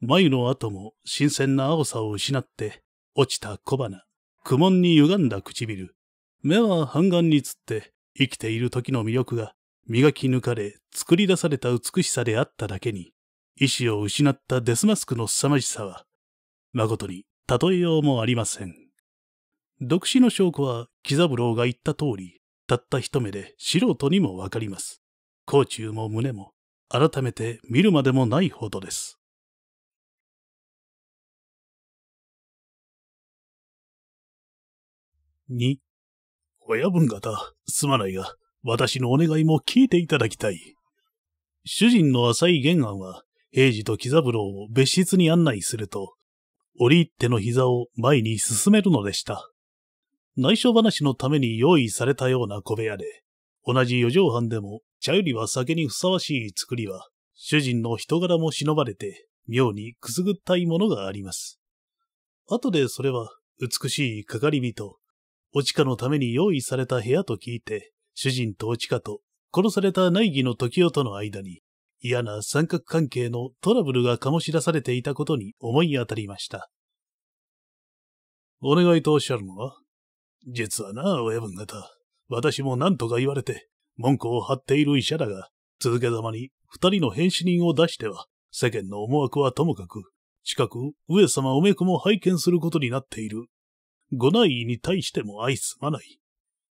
眉の後も新鮮な青さを失って、落ちた小鼻、苦悶に歪んだ唇、目は半眼につって生きている時の魅力が磨き抜かれ作り出された美しさであっただけに、意志を失ったデスマスクの凄まじさは、誠に例えようもありません。独死の証拠は、喜三郎が言った通り、たった一目で素人にもわかります。甲虫も胸も、改めて見るまでもないほどです。親分方、すまないが、私のお願いも聞いていただきたい。主人の浅井玄庵は、平次と木三郎を別室に案内すると、折り入っての膝を前に進めるのでした。内緒話のために用意されたような小部屋で、同じ四畳半でも茶よりは酒にふさわしい作りは、主人の人柄も忍ばれて、妙にくすぐったいものがあります。後でそれは、美しいかかり火と、おちかのために用意された部屋と聞いて、主人とおちかと殺された内儀の時代との間に、嫌な三角関係のトラブルが醸し出されていたことに思い当たりました。お願いとおっしゃるのは実はな、親分方。私も何とか言われて、文句を張っている医者だが、続けざまに二人の変死人を出しては、世間の思惑はともかく、近く上様おめくも拝見することになっている五内に対しても愛すまない。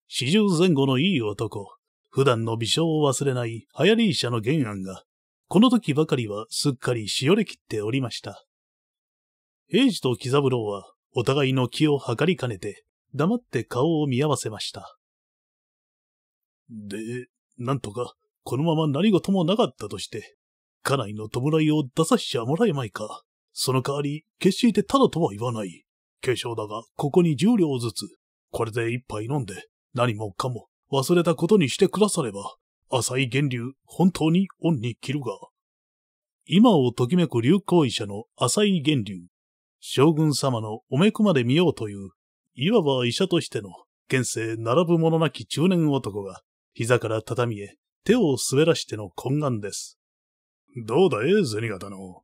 四十前後のいい男、普段の微笑を忘れない流行り医者の玄案が、この時ばかりはすっかりしおれきっておりました。平治と喜三郎は、お互いの気を測りかねて、黙って顔を見合わせました。で、なんとか、このまま何事もなかったとして、家内の弔いを出させちゃもらえまいか。その代わり、決してただとは言わない。化粧だが、ここに十両ずつ。これで一杯飲んで、何もかも忘れたことにしてくだされば、浅井源流、本当に恩に着るが。今をときめく流行医者の浅井源流。将軍様のおめくまで見ようという、いわば医者としての、現世並ぶものなき中年男が、膝から畳へ、手を滑らしての懇願です。どうだい銭形の。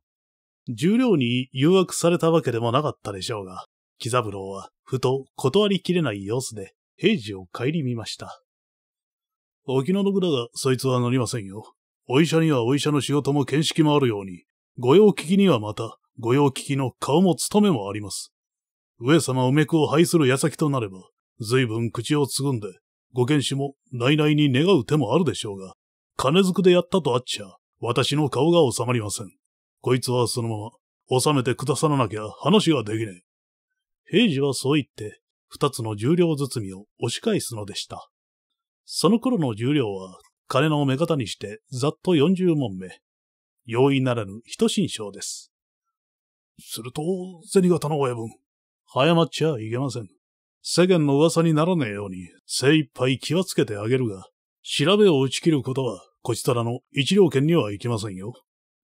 重量に誘惑されたわけでもなかったでしょうが、喜三郎は、ふと断りきれない様子で、平次を顧みました。お気の毒だが、そいつは乗りませんよ。お医者にはお医者の仕事も見識もあるように、御用聞きにはまた、御用聞きの顔も務めもあります。上様おめくを拝する矢先となれば、随分口をつぐんで、ご剣士も内々に願う手もあるでしょうが、金づくでやったとあっちゃ、私の顔が収まりません。こいつはそのまま、収めてくださらなきゃ話ができねえ。平次はそう言って、二つの重量包みを押し返すのでした。その頃の重量は、金の目方にして、ざっと四十問目。容易ならぬ一心章です。すると、銭形の親分。早まっちゃいけません。世間の噂にならねえように、精一杯気はつけてあげるが、調べを打ち切ることは、こちとらの一両件にはいきませんよ。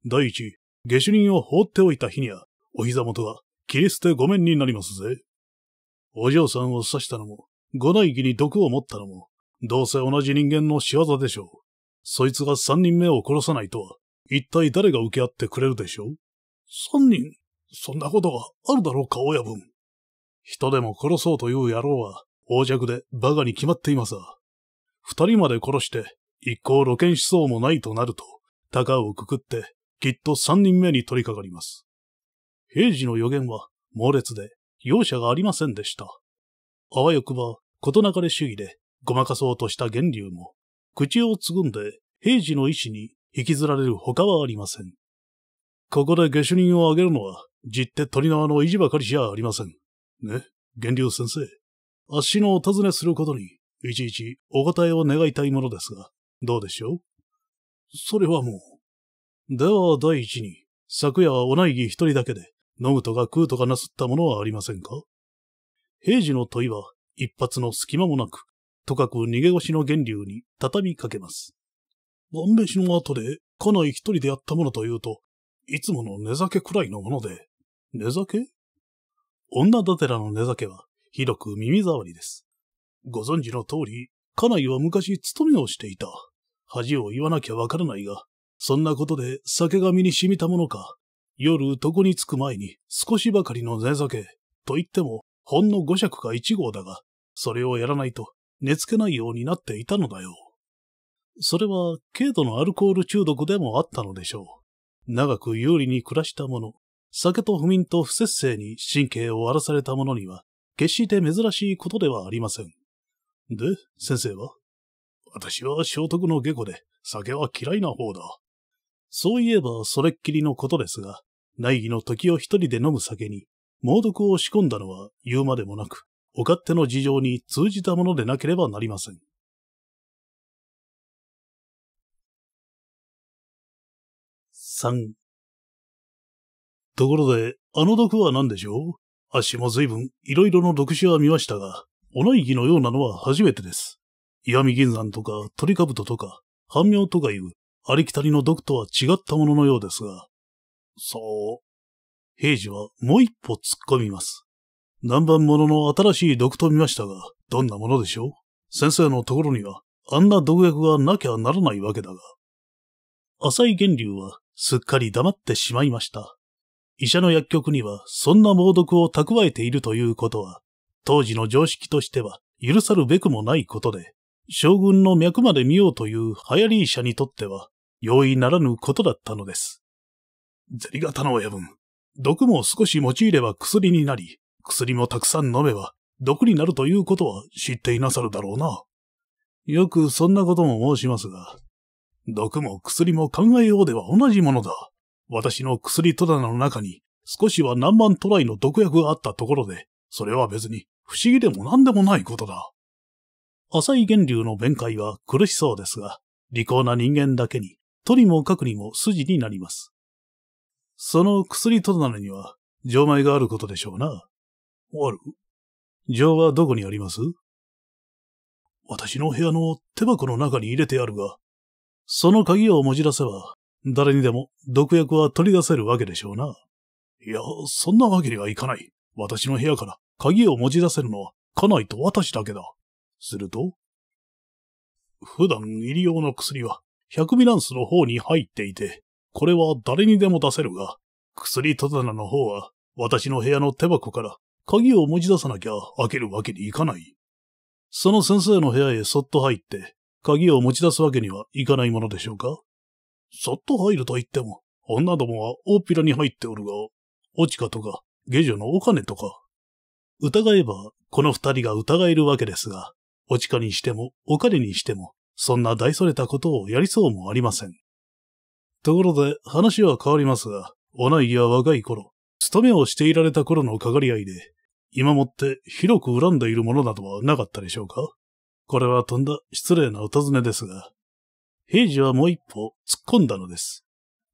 第一、下手人を放っておいた日には、お膝元が切り捨てごめんになりますぜ。お嬢さんを刺したのも、ご内儀に毒を持ったのも、どうせ同じ人間の仕業でしょう。そいつが三人目を殺さないとは、一体誰が受け合ってくれるでしょう三人、そんなことがあるだろうか、親分。人でも殺そうという野郎は、横着で馬鹿に決まっていますが、二人まで殺して、一向露見しそうもないとなると、高をくくって、きっと三人目に取り掛かります。平時の予言は猛烈で容赦がありませんでした。あわよくば、事なかれ主義でごまかそうとした源流も、口をつぐんで平時の意志に引きずられる他はありません。ここで下手人を挙げるのは、じって鳥縄の意地ばかりじゃありません。ね、源流先生。あっしのお尋ねすることに、いちいちお答えを願いたいものですが、どうでしょうそれはもう。では第一に、昨夜はお内儀一人だけで、飲むとか食うとかなすったものはありませんか平時の問いは、一発の隙間もなく、とかく逃げ腰の源流に畳みかけます。晩飯の後で、家内一人でやったものというと、いつもの寝酒くらいのもので、寝酒女だてらの寝酒は、ひどく耳障りです。ご存知の通り、家内は昔勤めをしていた。恥を言わなきゃわからないが、そんなことで酒が身に染みたものか、夜床に着く前に少しばかりの寝酒、と言ってもほんの五尺か一号だが、それをやらないと寝つけないようになっていたのだよ。それは軽度のアルコール中毒でもあったのでしょう。長く有利に暮らした者、酒と不眠と不節制に神経を荒らされた者には、決して珍しいことではありません。で、先生は私は聖徳の下戸で酒は嫌いな方だ。そういえばそれっきりのことですが、内儀の時を一人で飲む酒に、猛毒を仕込んだのは言うまでもなく、お勝手の事情に通じたものでなければなりません。3ところで、あの毒は何でしょう足も随分いろいろの毒死は見ましたが、お内儀のようなのは初めてです。石見銀山とか鳥兜とか、半妙とかいうありきたりの毒とは違ったもののようですが。そう。平次はもう一歩突っ込みます。南蛮もの新しい毒と見ましたが、どんなものでしょう先生のところには、あんな毒薬がなきゃならないわけだが。浅井源流は、すっかり黙ってしまいました。医者の薬局には、そんな猛毒を蓄えているということは、当時の常識としては、許さるべくもないことで、将軍の脈まで見ようという流行り医者にとっては、容易ならぬことだったのです。ゼリ型の親分、毒も少し用いれば薬になり、薬もたくさん飲めば毒になるということは知っていなさるだろうな。よくそんなことも申しますが、毒も薬も考えようでは同じものだ。私の薬戸棚の中に少しは何万トライの毒薬があったところで、それは別に不思議でも何でもないことだ。浅い源流の弁解は苦しそうですが、利口な人間だけにとにもかくにも筋になります。その薬となるには、錠前があることでしょうな。ある錠はどこにあります私の部屋の手箱の中に入れてあるが、その鍵をもじらせば、誰にでも毒薬は取り出せるわけでしょうな。いや、そんなわけにはいかない。私の部屋から鍵を持ち出せるのは家内と私だけだ。すると、普段入り用の薬は百ビランスの方に入っていて、これは誰にでも出せるが、薬戸棚の方は、私の部屋の手箱から鍵を持ち出さなきゃ開けるわけにいかない。その先生の部屋へそっと入って、鍵を持ち出すわけにはいかないものでしょうかそっと入ると言っても、女どもは大っぴらに入っておるが、おちかとか、下女のお金とか。疑えば、この二人が疑えるわけですが、おちかにしても、お金にしても、そんな大それたことをやりそうもありません。ところで、話は変わりますが、お内儀は若い頃、勤めをしていられた頃のかかり合いで、今もって広く恨んでいるものなどはなかったでしょうかこれはとんだ失礼なお尋ねですが、平次はもう一歩突っ込んだのです。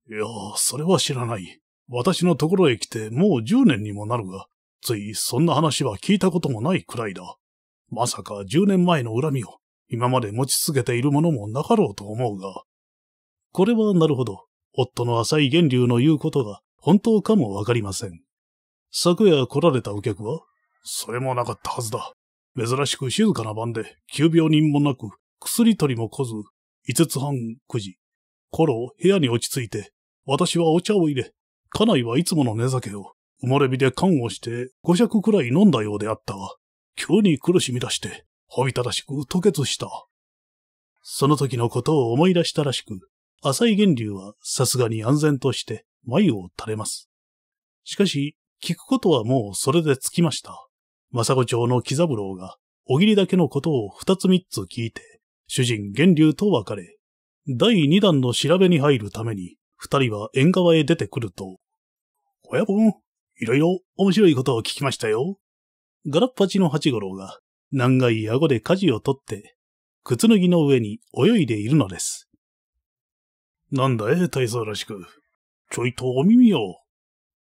いやそれは知らない。私のところへ来てもう十年にもなるが、ついそんな話は聞いたこともないくらいだ。まさか十年前の恨みを今まで持ち続けているものもなかろうと思うが、これはなるほど、夫の浅井源流の言うことが本当かもわかりません。昨夜来られたお客はそれもなかったはずだ。珍しく静かな晩で、急病人もなく、薬取りも来ず、五つ半九時。頃、部屋に落ち着いて、私はお茶を入れ、家内はいつもの寝酒を、埋もれ火で缶をして、五尺くらい飲んだようであったが、急に苦しみ出して、ほびただしく吐血した。その時のことを思い出したらしく、浅井源流はさすがに安全として眉を垂れます。しかし、聞くことはもうそれで尽きました。政子町の木三郎が、おぎりだけのことを二つ三つ聞いて、主人源流と別れ、第二弾の調べに入るために、二人は縁側へ出てくると、親分、ぼん、いろいろ面白いことを聞きましたよ。ガラッパチの八五郎が長い顎で舵を取って、靴脱ぎの上に泳いでいるのです。なんだえ、大佐らしく。ちょいとお耳を。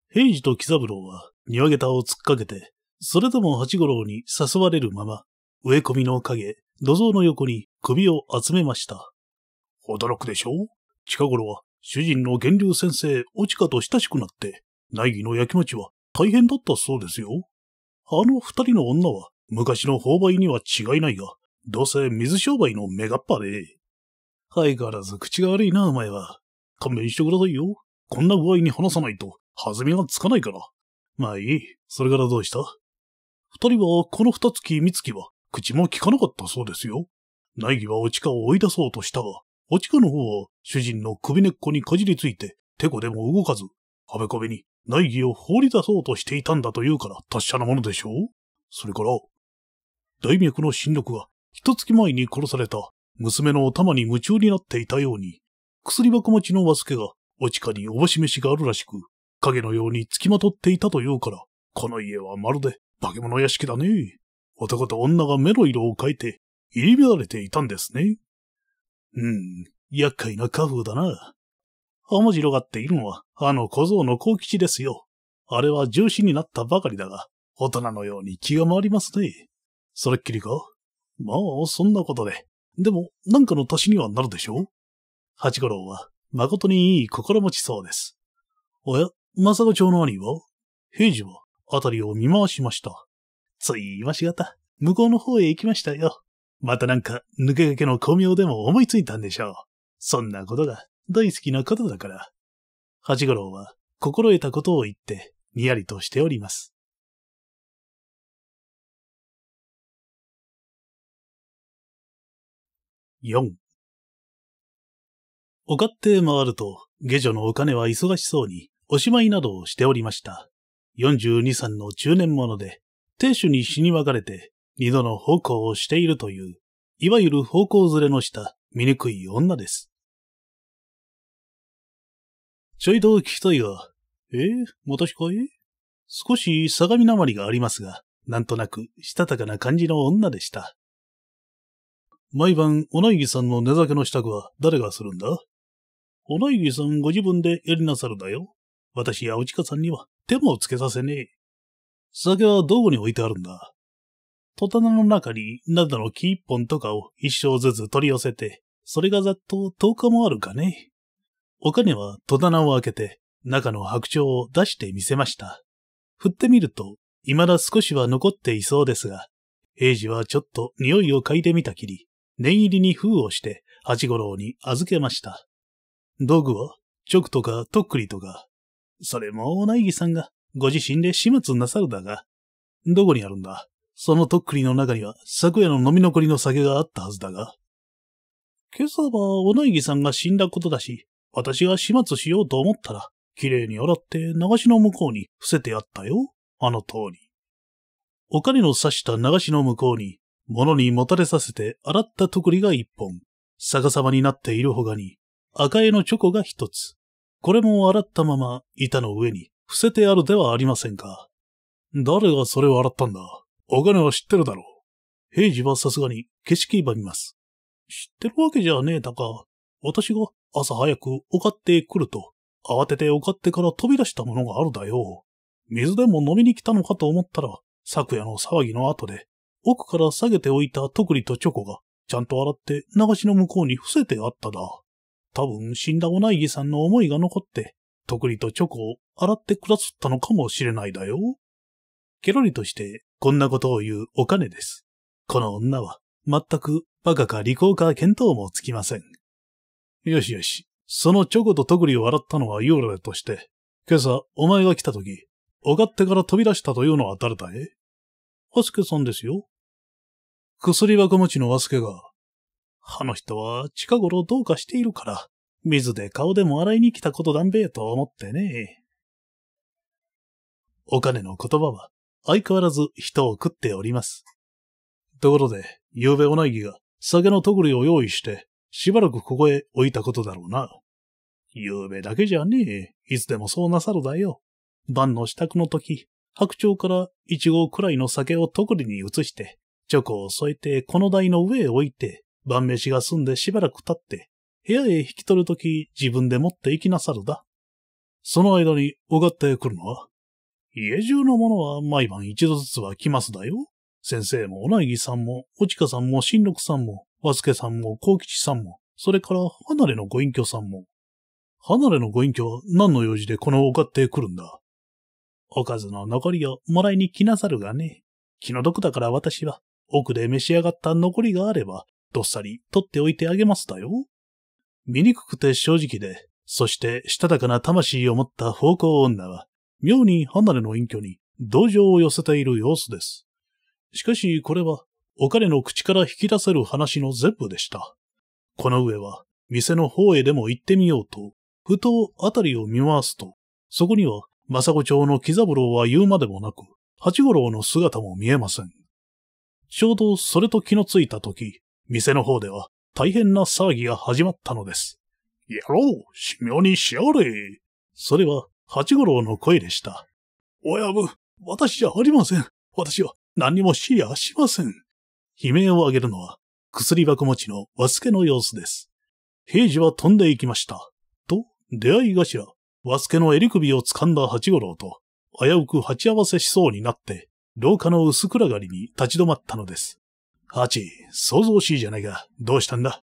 平次と木三郎は、庭下駄を突っかけて、それとも八五郎に誘われるまま、植え込みの陰、土蔵の横に首を集めました。驚くでしょう近頃は主人の源流先生、落ちかと親しくなって、内儀の焼き餅は大変だったそうですよ。あの二人の女は昔の購買には違いないが、どうせ水商売のメガッパで。相変わらず口が悪いな、お前は。勘弁してくださいよ。こんな具合に話さないと、弾みがつかないから。まあいい。それからどうした二人は、この二月三月は、口も聞かなかったそうですよ。内儀はおちかを追い出そうとしたが、おちかの方は、主人の首根っこにかじりついて、てこでも動かず、はべこべに内儀を放り出そうとしていたんだというから達者なものでしょうそれから、大脈の新緑が、一月前に殺された、娘のお玉に夢中になっていたように、薬箱持ちの和助が、お地下におぼし飯があるらしく、影のようにつきまとっていたというから、この家はまるで化け物屋敷だね。男と女が目の色を変えて、入り乱れていたんですね。うん、厄介な家風だな。面白がっているのは、あの小僧の幸吉ですよ。あれは重視になったばかりだが、大人のように気が回りますね。それっきりかまあ、そんなことで。でも、なんかの足しにはなるでしょ八五郎は、誠にいい心持ちそうです。おや、正子町の兄は平次は、あたりを見回しました。つい今しがた、向こうの方へ行きましたよ。またなんか、抜け駆けの巧妙でも思いついたんでしょう。そんなことが、大好きな方だから。八五郎は、心得たことを言って、にやりとしております。4おかって回ると、下女のお金は忙しそうに、おしまいなどをしておりました。42歳の中年者で、亭主に死に別れて、二度の奉公をしているという、いわゆる奉公連れのした醜い女です。ちょいと聞きたいが、えたしかい少し相模なまりがありますが、なんとなくしたたかな感じの女でした。毎晩、おなぎさんの寝酒の支度は誰がするんだおなぎさんご自分でやりなさるだよ。私やおちかさんには手もつけさせねえ。酒はどこに置いてあるんだ戸棚の中になどの木一本とかを一生ずつ取り寄せて、それがざっと10日もあるかね。お金は戸棚を開けて、中の白鳥を出してみせました。振ってみると、未だ少しは残っていそうですが、平治はちょっと匂いを嗅いでみたきり、念入りに封をして、八五郎に預けました。道具は、直とかとっくりとか。それも内儀さんが、ご自身で始末なさるだが。どこにあるんだそのとっくりの中には、昨夜の飲み残りの酒があったはずだが。今朝は、お内儀さんが死んだことだし、私が始末しようと思ったら、綺麗に洗って流しの向こうに伏せてあったよ。あの通り。お金の刺した流しの向こうに物にもたれさせて洗ったとくりが一本、逆さまになっているほかに、赤絵のチョコが一つ。これも洗ったまま板の上に伏せてあるではありませんか。誰がそれを洗ったんだお金は知ってるだろう。平次はさすがに景色ばみます。知ってるわけじゃねえだか。私が朝早くお買ってくると、慌ててお買ってから飛び出したものがあるだよ。水でも飲みに来たのかと思ったら、昨夜の騒ぎの後で奥から下げておいた特利とチョコが、ちゃんと洗って流しの向こうに伏せてあっただ。多分死んだおないぎさんの思いが残って、特利とチョコを洗ってくださったのかもしれないだよ。ケロリとしてこんなことを言うお金です。この女は全くバカか利口か見当もつきません。よしよし、そのチョコと特利を洗ったのは幽霊だとして、今朝お前が来た時、お勝手から飛び出したというのは誰だいアスケさんですよ。薬箱持ちの和助が、あの人は近頃どうかしているから、水で顔でも洗いに来たことだんべえと思ってね。お金の言葉は相変わらず人を食っております。ところで、夕べおなぎが酒のとぐりを用意して、しばらくここへ置いたことだろうな。夕べだけじゃねえ。いつでもそうなさるだよ。晩の支度の時、白鳥から一合くらいの酒をとぐりに移して、チョコを添えてこの台の上へ置いて、晩飯が済んでしばらく経って、部屋へ引き取るとき自分で持って行きなさるだ。その間におがってくるのは家中のものは毎晩一度ずつは来ますだよ。先生もおなぎさんも、おちかさんも、新六さんも、わすけさんも、こうきちさんも、それから離れのご隠居さんも。離れのご隠居は何の用事でこのおがって来るんだおかずの残りをもらいに来なさるがね。気の毒だから私は奥で召し上がった残りがあれば、どっさり取っておいてあげますだよ。醜くて正直で、そしてしたたかな魂を持った方向女は、妙に離れの隠居に同情を寄せている様子です。しかしこれは、お金の口から引き出せる話の全部でした。この上は、店の方へでも行ってみようと、ふとあたりを見回すと、そこには、政子町の木三郎は言うまでもなく、八五郎の姿も見えません。ちょうどそれと気のついた時、店の方では大変な騒ぎが始まったのです。やろう修行にしやれそれは八五郎の声でした。親分、私じゃありません。私は何にも知りゃしません。悲鳴を上げるのは薬箱持ちの和助の様子です。平次は飛んで行きました。と、出会い頭、和助の襟首を掴んだ八五郎と、危うく鉢合わせしそうになって、廊下の薄暗がりに立ち止まったのです。ハチ、想像しいじゃないが、どうしたんだ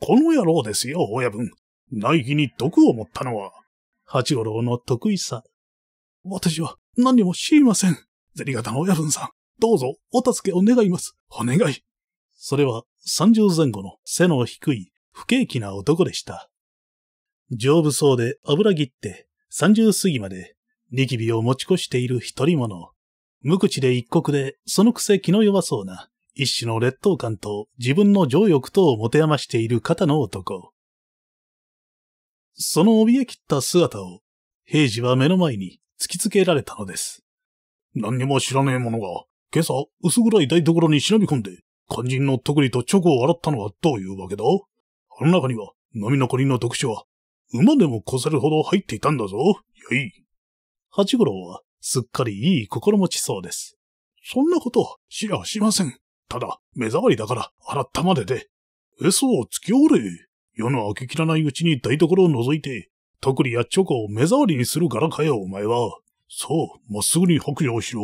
この野郎ですよ、親分。内気に毒を持ったのは。八五郎の得意さ。私は何も知りません。ゼリ型の親分さん、どうぞお助けを願います。お願い。それは三十前後の背の低い不景気な男でした。丈夫そうで油切って三十過ぎまでニキビを持ち越している一人者。無口で一国で、そのくせ気の弱そうな、一種の劣等感と自分の情欲とを持て余している肩の男。その怯え切った姿を、平次は目の前に突きつけられたのです。何にも知らねえ者が、今朝薄暗い台所に忍び込んで、肝心の徳利とチョコを洗ったのはどういうわけだあの中には、飲み残りの特徴は、馬でも越せるほど入っていたんだぞ、やい。八五郎は、すっかりいい心持ちそうです。そんなこと知らしません。ただ、目障りだから洗ったまでで。嘘をつきおれ。世の明けきらないうちに台所を覗いて、特利やチョコを目障りにするからかよ、お前は。そう、まっすぐに白状しろ。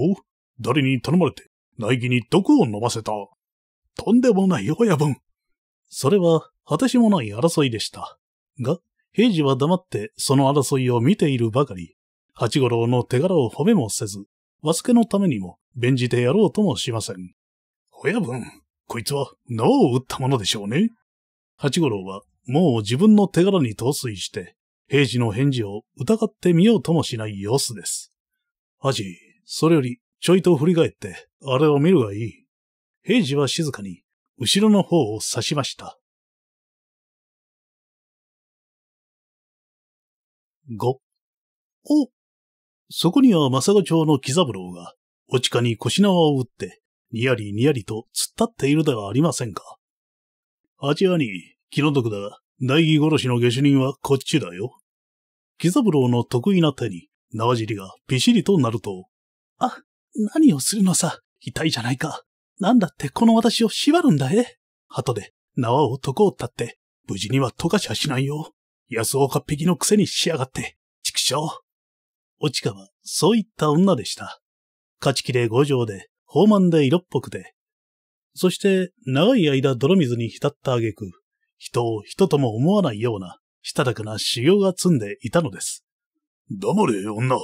誰に頼まれて、苗木に毒を飲ませた。とんでもない親分。それは、果てしもない争いでした。が、平次は黙ってその争いを見ているばかり、八五郎の手柄を褒めもせず、和助のためにも、弁じてやろうともしません。親分、こいつは脳を打ったものでしょうね。八五郎は、もう自分の手柄に陶酔して、平次の返事を疑ってみようともしない様子です。八、それより、ちょいと振り返って、あれを見るがいい。平次は静かに、後ろの方を指しました。五、おそこには正賀町の木三郎が、お地下に腰縄を打って、にやりにやりと突っ立っているではありませんか。あちらに、気の毒だが、大義殺しの下手人はこっちだよ。木三郎の得意な手に、縄尻がびしりとなると、あ、何をするのさ、痛いじゃないか。なんだってこの私を縛るんだえ鳩で縄を解こうったって、無事には溶かしはしないよ。安岡っぴきのくせにしやがって、畜生。おちかはそういった女でした。勝ち切れ五条で、豊満で色っぽくて。そして長い間泥水に浸った挙句、人を人とも思わないような、したたかな修行が積んでいたのです。黙れ、女。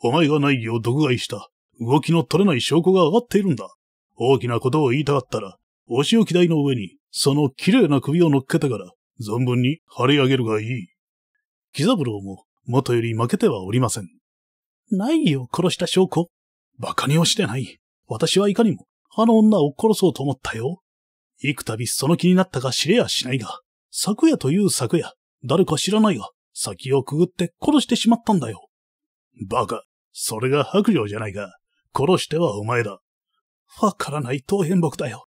お前がい儀を毒害した、動きの取れない証拠が上がっているんだ。大きなことを言いたかったら、お仕置き台の上に、その綺麗な首を乗っけたから、存分に張り上げるがいい。木三郎も、元より負けてはおりません。ないよ、殺した証拠。馬鹿にをしてない。私はいかにも、あの女を殺そうと思ったよ。幾度その気になったか知れやしないが、昨夜という昨夜、誰か知らないが、先をくぐって殺してしまったんだよ。馬鹿、それが白状じゃないが、殺してはお前だ。わからない当変木だよ。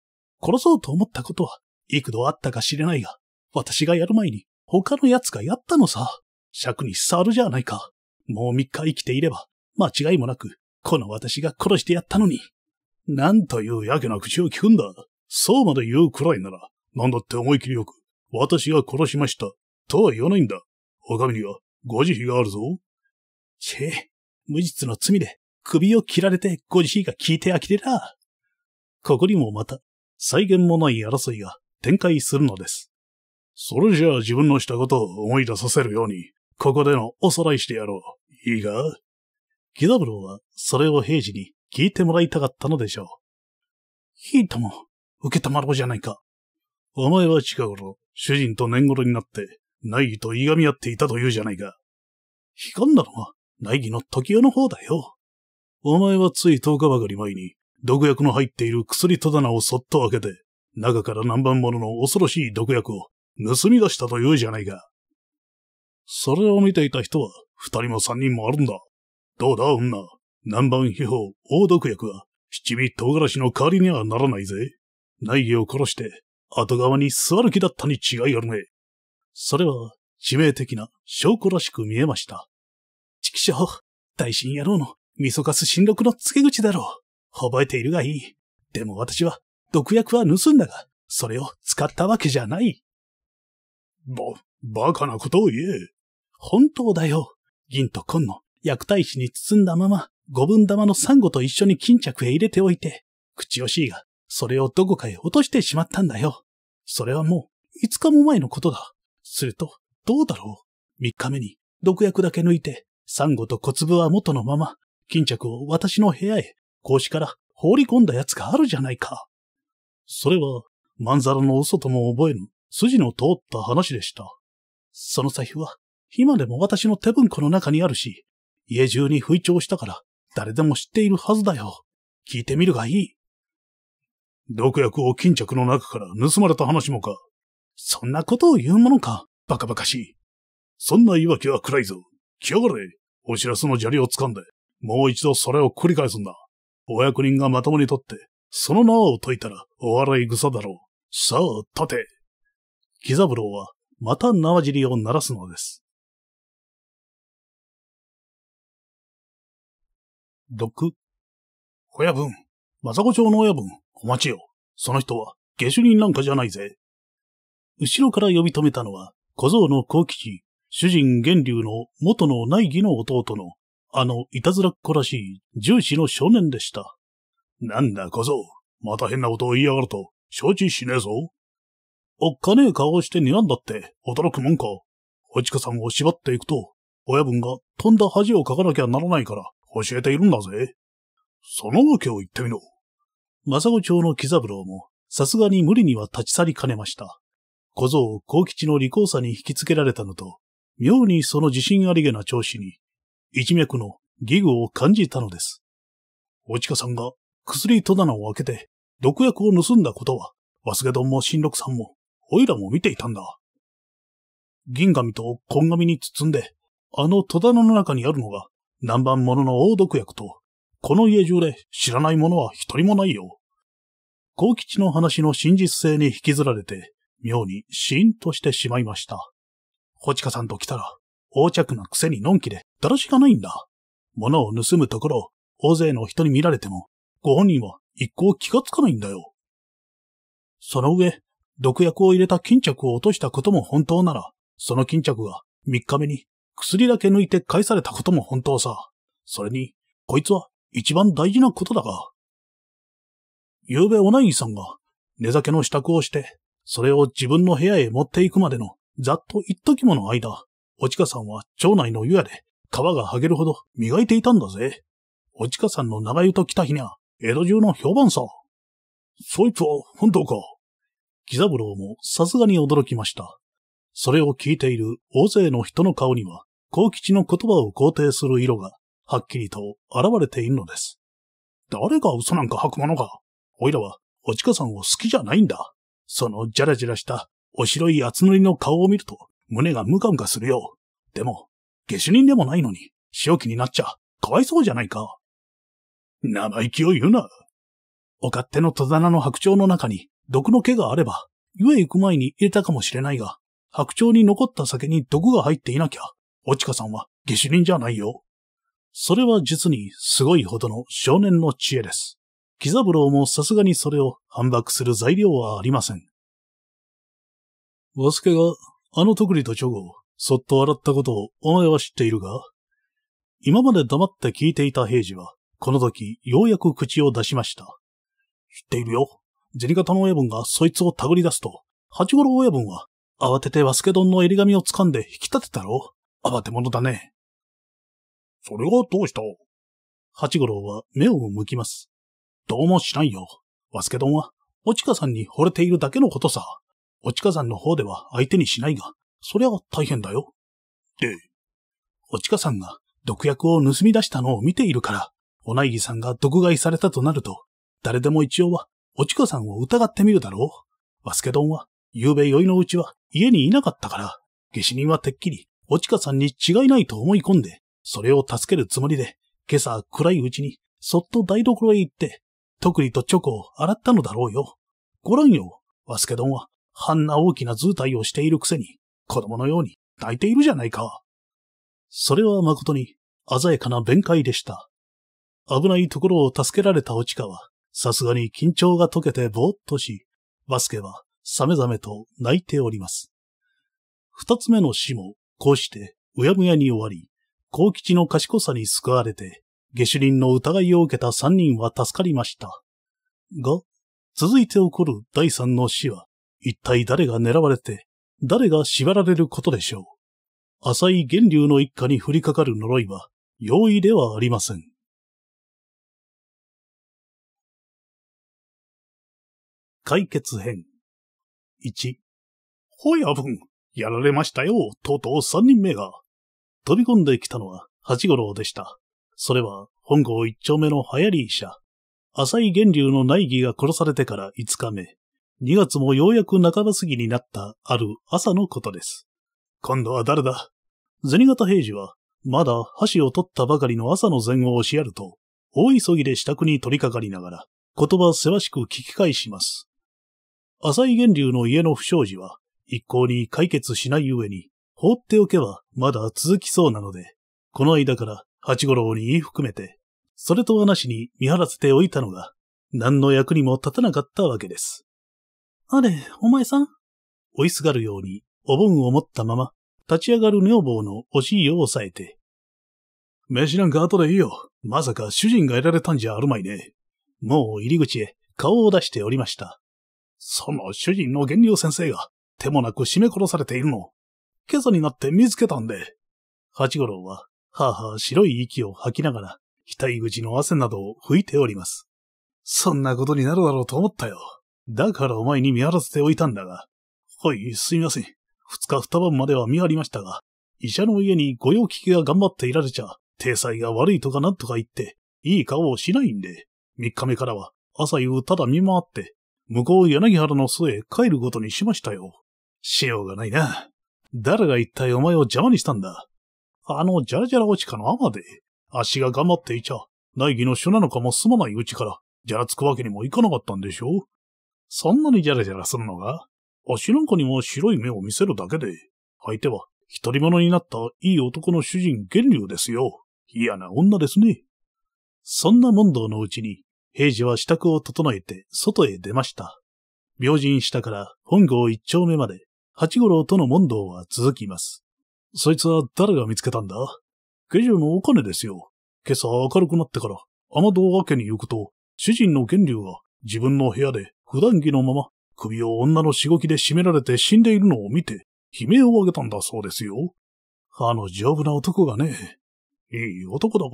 殺そうと思ったことは、幾度あったか知れないが、私がやる前に、他の奴がやったのさ。尺に触るじゃないか。もう3日生きていれば、間違いもなく、この私が殺してやったのに。なんというやけな口を聞くんだ。そうまで言うくらいなら、なんだって思い切りよく、私が殺しました、とは言わないんだ。お上には、ご慈悲があるぞ。ちえ、無実の罪で、首を切られてご慈悲が聞いて呆きれら。ここにもまた、再現もない争いが展開するのです。それじゃあ自分のしたことを思い出させるように、ここでのおさらいしてやろう。いいが、ギダブローはそれを平時に聞いてもらいたかったのでしょう。ヒートも、受けたまろうじゃないか。お前は近頃、主人と年頃になって、内儀といがみ合っていたというじゃないか。悲んだのは、内儀の時代の方だよ。お前はつい10日ばかり前に、毒薬の入っている薬戸棚をそっと開けて、中から番ものの恐ろしい毒薬を盗み出したというじゃないか。それを見ていた人は、二人も三人もあるんだ。どうだ、女。南蛮秘宝、大毒薬は、七味唐辛子の代わりにはならないぜ。内儀を殺して、後側に座る気だったに違いあるね。それは、致命的な証拠らしく見えました。畜生、大臣野郎の味噌かす新録の付け口だろう。覚えているがいい。でも私は、毒薬は盗んだが、それを使ったわけじゃない。ば、バカなことを言え。本当だよ。銀と紺の薬体師に包んだまま、五分玉のサンゴと一緒に巾着へ入れておいて、口惜しいが、それをどこかへ落としてしまったんだよ。それはもう、五日も前のことだ。すると、どうだろう。三日目に、毒薬だけ抜いて、サンゴと小粒は元のまま、巾着を私の部屋へ、格子から放り込んだやつがあるじゃないか。それは、まんざらの嘘とも覚えぬ、筋の通った話でした。その財布は、今でも私の手文庫の中にあるし、家中に吹聴したから、誰でも知っているはずだよ。聞いてみるがいい。毒薬を巾着の中から盗まれた話もか。そんなことを言うものか、バカバカしい。そんな言い訳は暗いぞ。来やがれ。お知らせの砂利を掴んで、もう一度それを繰り返すんだ。お役人がまともにとって、その縄を解いたらお笑い草だろう。さあ、立て。木三郎は、また縄尻を鳴らすのです。毒。親分、マサコ町の親分、お待ちよ。その人は、下手人なんかじゃないぜ。後ろから呼び止めたのは、小僧の幸吉、主人源流の元の内義の弟の、あの、いたずらっ子らしい、重視の少年でした。なんだ小僧、また変なことを言いやがると、承知しねえぞ。おっかねえ顔をして睨んだって、驚くもんか。おちかさんを縛っていくと、親分が飛んだ恥をかかなきゃならないから、教えているんだぜ。そのわけを言ってみろ。サ子町の木三郎も、さすがに無理には立ち去りかねました。小僧、幸吉の利口さに引きつけられたのと、妙にその自信ありげな調子に、一脈のギグを感じたのです。おちかさんが薬戸棚を開けて、毒薬を盗んだことは、忘れども新六さんも、おいらも見ていたんだ。銀紙と紺紙に包んで、あの戸棚の中にあるのが、南蛮者の大毒薬と、この家中で知らない者は一人もないよ。幸吉の話の真実性に引きずられて、妙にシーンとしてしまいました。ホチカさんと来たら、横着なくせにのんきで、だらしがないんだ。物を盗むところ大勢の人に見られても、ご本人は一向気がつかないんだよ。その上、毒薬を入れた巾着を落としたことも本当なら、その巾着が三日目に薬だけ抜いて返されたことも本当さ。それに、こいつは一番大事なことだが。昨夜おなぎさんが寝酒の支度をして、それを自分の部屋へ持っていくまでのざっと一時もの間、おちかさんは町内の湯屋で皮が剥げるほど磨いていたんだぜ。おちかさんの長湯と来た日には、江戸中の評判さ。そいつは本当か。木三郎もさすがに驚きました。それを聞いている大勢の人の顔には幸吉の言葉を肯定する色が、はっきりと現れているのです。誰が嘘なんか吐くものか。おいらは、おちかさんを好きじゃないんだ。そのじゃらじゃらした、お白い厚塗りの顔を見ると、胸がムカムカするよ。でも、下手人でもないのに、正気になっちゃ、かわいそうじゃないか。生意気を言うな。お勝手の戸棚の白鳥の中に、毒の毛があれば、湯へ行く前に入れたかもしれないが、白鳥に残った酒に毒が入っていなきゃ、落ちかさんは下手人じゃないよ。それは実にすごいほどの少年の知恵です。木三郎もさすがにそれを反駁する材料はありません。和助があの特利とチ後、をそっと洗ったことをお前は知っているが、今まで黙って聞いていた平次は、この時ようやく口を出しました。知っているよ。銭形の親分がそいつを手繰り出すと、八五郎親分は慌てて和助丼の襟紙を掴んで引き立てたろ慌て者だね。それがどうした八五郎は目を向きます。どうもしないよ。和助丼は、おちかさんに惚れているだけのことさ。おちかさんの方では相手にしないが、そりゃ大変だよ。で、おちかさんが毒薬を盗み出したのを見ているから、おないぎさんが毒害されたとなると、誰でも一応は、おちかさんを疑ってみるだろう。和助丼は、夕べ酔いのうちは家にいなかったから、下手人はてっきりおちかさんに違いないと思い込んで、それを助けるつもりで、今朝暗いうちに、そっと台所へ行って、特にとチョコを洗ったのだろうよ。ご覧よ、バスケ丼は、あんな大きな図体をしているくせに、子供のように泣いているじゃないか。それは誠に、鮮やかな弁解でした。危ないところを助けられたおちかは、さすがに緊張が解けてぼーっとし、バスケは、さめざめと泣いております。二つ目の死もこうして、うやむやに終わり、高吉の賢さに救われて、下手人の疑いを受けた三人は助かりました。が、続いて起こる第三の死は、一体誰が狙われて、誰が縛られることでしょう。浅い源流の一家に降りかかる呪いは、容易ではありません。解決編。一。ほやぶん。やられましたよ、とうとう三人目が。飛び込んできたのは八五郎でした。それは本郷一丁目の流行り医者。浅井源流の内儀が殺されてから五日目。二月もようやく半ば過ぎになったある朝のことです。今度は誰だ銭形平次は、まだ箸を取ったばかりの朝の前後をしやると、大急ぎで支度に取り掛かりながら、言葉せわしく聞き返します。浅井源流の家の不祥事は、一向に解決しない上に、放っておけばまだ続きそうなので、この間から八五郎に含めて、それと話に見張らせておいたのが、何の役にも立たなかったわけです。あれ、お前さん追いすがるように、お盆を持ったまま、立ち上がる女房のお尻を抑えて。飯なんか後でいいよ。まさか主人がやられたんじゃあるまいね。もう入り口へ顔を出しておりました。その主人の源流先生が手もなく締め殺されているの。今朝になって見つけたんで。八五郎は、はあはあ白い息を吐きながら、額口の汗などを拭いております。そんなことになるだろうと思ったよ。だからお前に見張らせておいたんだが。はい、すみません。二日二晩までは見張りましたが、医者の家に御用聞きが頑張っていられちゃ、体裁が悪いとかなんとか言って、いい顔をしないんで、三日目からは朝夕ただ見回って、向こう柳原の巣へ帰ることにしましたよ。しようがないな。誰が一体お前を邪魔にしたんだあのジャラジャラ落ちかのアマで、足が頑張っていちゃ、内義の書なのかもすまないうちから、じゃらつくわけにもいかなかったんでしょそんなにじゃらじゃらするのが、足なんかにも白い目を見せるだけで、相手は独り者になったいい男の主人源流ですよ。嫌な女ですね。そんな問答のうちに、平次は支度を整えて外へ出ました。病人下から本郷一丁目まで八五郎との問答は続きます。そいつは誰が見つけたんだ下女のお金ですよ。今朝明るくなってから、天道明家に行くと、主人の源流が自分の部屋で普段着のまま首を女のしごきで絞められて死んでいるのを見て、悲鳴を上げたんだそうですよ。あの丈夫な男がね、いい男だが、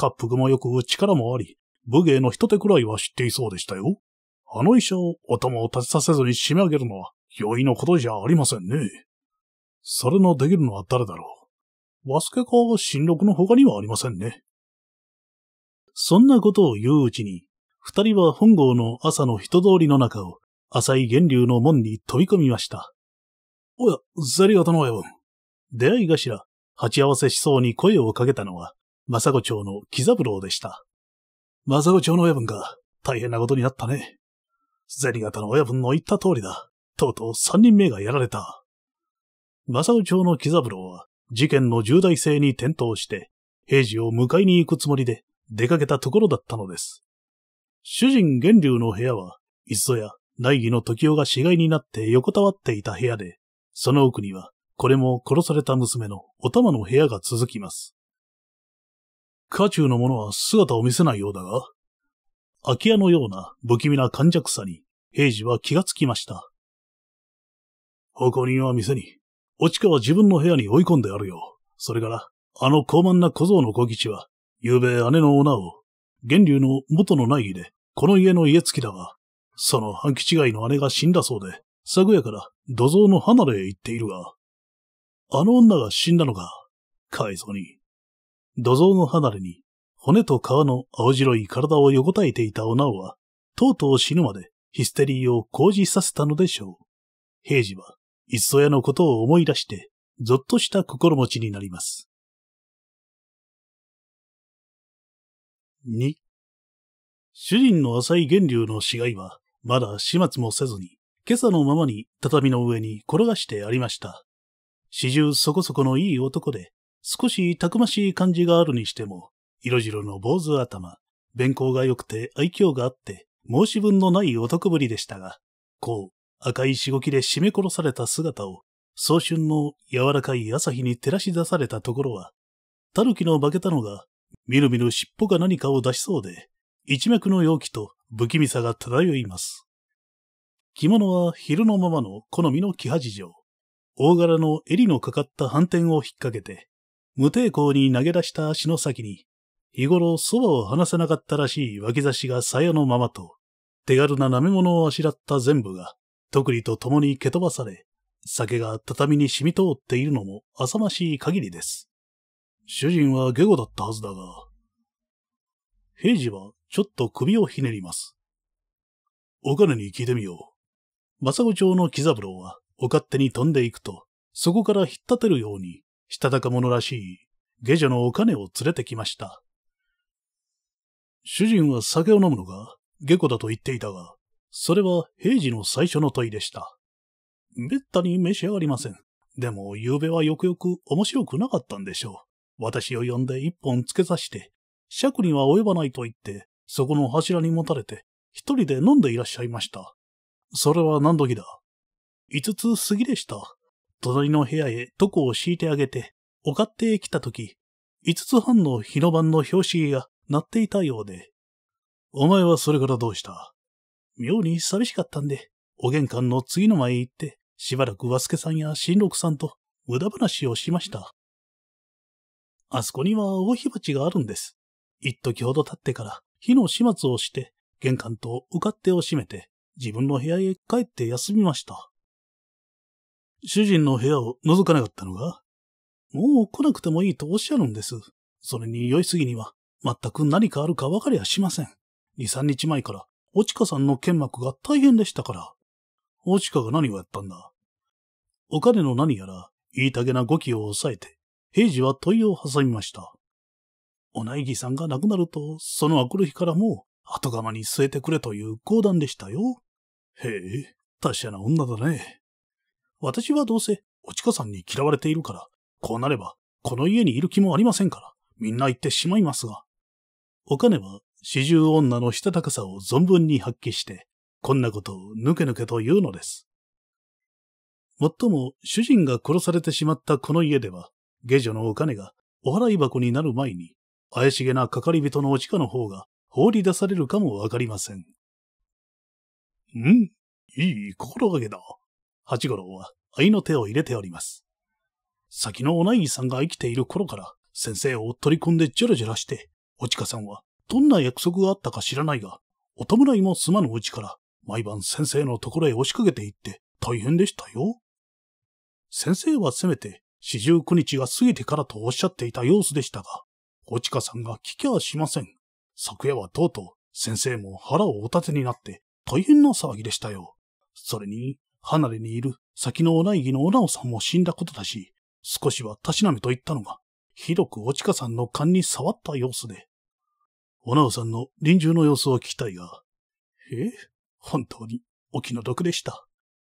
滑腹もよく力もあり、武芸の一手くらいは知っていそうでしたよ。あの医者を頭を立ちさせずに締め上げるのは容易なことじゃありませんね。それのできるのは誰だろう。和助か新六の他にはありませんね。そんなことを言ううちに、二人は本郷の朝の人通りの中を、浅い源流の門に飛び込みました。おや、ザリガタの親分。出会い頭、鉢合わせしそうに声をかけたのは、正子町の木三郎でした。正子町の親分か、大変なことになったね。ゼリガタの親分の言った通りだ。とうとう三人目がやられた。正尾町の喜三郎は事件の重大性に転倒して、平次を迎えに行くつもりで出かけたところだったのです。主人源流の部屋は、いっそや内儀の時代が死骸になって横たわっていた部屋で、その奥には、これも殺された娘のお玉の部屋が続きます。家中の者は姿を見せないようだが、空き家のような不気味な感弱さに、平次は気がつきました。誇り人は店に、落川自分の部屋に追い込んであるよ。それから、あの高慢な小僧の小吉は、昨べ姉のオナを、源流の元の内儀で、この家の家付きだが、その半吉違いの姉が死んだそうで、昨夜から土蔵の離れへ行っているが、あの女が死んだのか、かいそに。土蔵の離れに、骨と皮の青白い体を横たえていたオナオは、とうとう死ぬまでヒステリーを講じさせたのでしょう。平治は、いっそやのことを思い出して、ぞっとした心持ちになります。2. 主人の浅井源流の死骸は、まだ始末もせずに、今朝のままに畳の上に転がしてありました。始終そこそこのいい男で、少したくましい感じがあるにしても、色白の坊主頭、弁行が良くて愛嬌があって、申し分のない男ぶりでしたが、こう、赤いしごきで締め殺された姿を、早春の柔らかい朝日に照らし出されたところは、タヌキの化けたのが、みるみる尻尾が何かを出しそうで、一脈の容器と不気味さが漂います。着物は昼のままの好みの木端状。大柄の襟のかかった斑点を引っ掛けて、無抵抗に投げ出した足の先に、日頃そばを離せなかったらしい脇差しが鞘のままと、手軽な舐め物をあしらった全部が、特利と共に蹴飛ばされ、酒が畳に染み通っているのも浅ましい限りです。主人は下語だったはずだが、平次はちょっと首をひねります。お金に聞いてみよう。政子町の木三郎はお勝手に飛んでいくと、そこから引っ立てるように、したたか者らしい下女のお金を連れてきました。主人は酒を飲むのが下戸だと言っていたが、それは平時の最初の問いでした。めったに召し上がりません。でも、夕べはよくよく面白くなかったんでしょう。私を呼んで一本つけさして、尺には及ばないと言って、そこの柱にもたれて、一人で飲んでいらっしゃいました。それは何時だ五つ過ぎでした。隣の部屋へ床を敷いてあげて、お買って来た時、五つ半の日の晩の表紙が鳴っていたようで。お前はそれからどうした妙に寂しかったんで、お玄関の次の前へ行って、しばらく和助さんや新六さんと無駄話をしました。あそこには大火鉢があるんです。一時ほど経ってから火の始末をして、玄関と受かってを閉めて、自分の部屋へ帰って休みました。主人の部屋を覗かなかったのが、もう来なくてもいいとおっしゃるんです。それに酔いすぎには、全く何かあるか分かりゃしません。二三日前から落ちかさんの剣幕が大変でしたから。落ちかが何をやったんだお金の何やら、言いたげな語気を抑えて、平次は問いを挟みました。お内儀さんが亡くなると、その明くる日からも、後釜に据えてくれという講談でしたよ。へえ、達者な女だね。私はどうせ、おちかさんに嫌われているから、こうなれば、この家にいる気もありませんから、みんな行ってしまいますが。お金は、四十女のしたたかさを存分に発揮して、こんなことをぬけぬけと言うのです。もっとも、主人が殺されてしまったこの家では、下女のお金がお払い箱になる前に、怪しげな係人のお地下の方が放り出されるかもわかりません。うん、いい心がけだ。八五郎は愛の手を入れております。先のお内儀さんが生きている頃から、先生を取り込んでジョラジョラして、お地下さんはどんな約束があったか知らないが、お弔いもすまぬうちから、毎晩先生のところへ押しかけていって大変でしたよ。先生はせめて四十九日が過ぎてからとおっしゃっていた様子でしたが、おちかさんが聞きゃしません。昨夜はとうとう先生も腹をお立てになって大変な騒ぎでしたよ。それに、離れにいる先のお内儀のおなおさんも死んだことだし、少しはたしなみと言ったのが、ひどくおちかさんの勘に触った様子で、おなおさんの臨終の様子を聞きたいが、え本当に、お気の毒でした。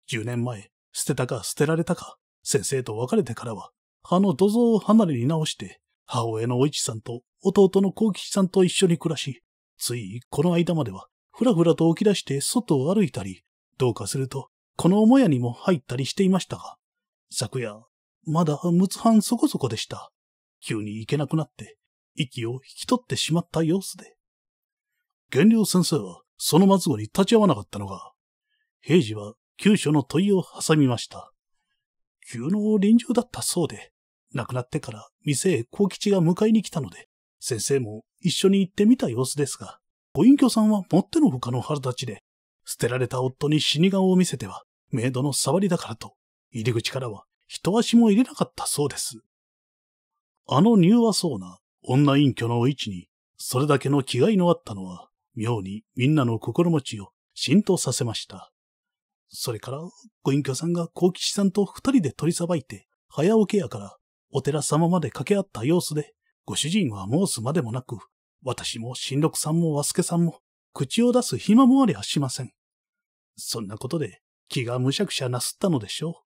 10年前、捨てたか捨てられたか、先生と別れてからは、あの土蔵を離れに直して、母親のお市さんと弟の幸吉さんと一緒に暮らし、ついこの間までは、ふらふらと起き出して外を歩いたり、どうかすると、この母屋にも入ったりしていましたが、昨夜、まだ六つ半そこそこでした。急に行けなくなって、息を引き取ってしまった様子で。玄良先生はその末後に立ち会わなかったのが、平次は急所の問いを挟みました。急の臨終だったそうで、亡くなってから店へ幸吉が迎えに来たので、先生も一緒に行ってみた様子ですが、ご隠居さんはもってのほかの腹立ちで、捨てられた夫に死に顔を見せては、メイドの触りだからと、入り口からは一足も入れなかったそうです。あの柔和そうな女隠居の位置に、それだけの気概のあったのは、妙にみんなの心持ちを浸透させました。それから、ご隠居さんが幸吉さんと二人で取りさばいて、早起きやから、お寺様まで掛け合った様子で、ご主人は申すまでもなく、私も新六さんも和助さんも、口を出す暇もありはしません。そんなことで、気がむしゃくしゃなすったのでしょう。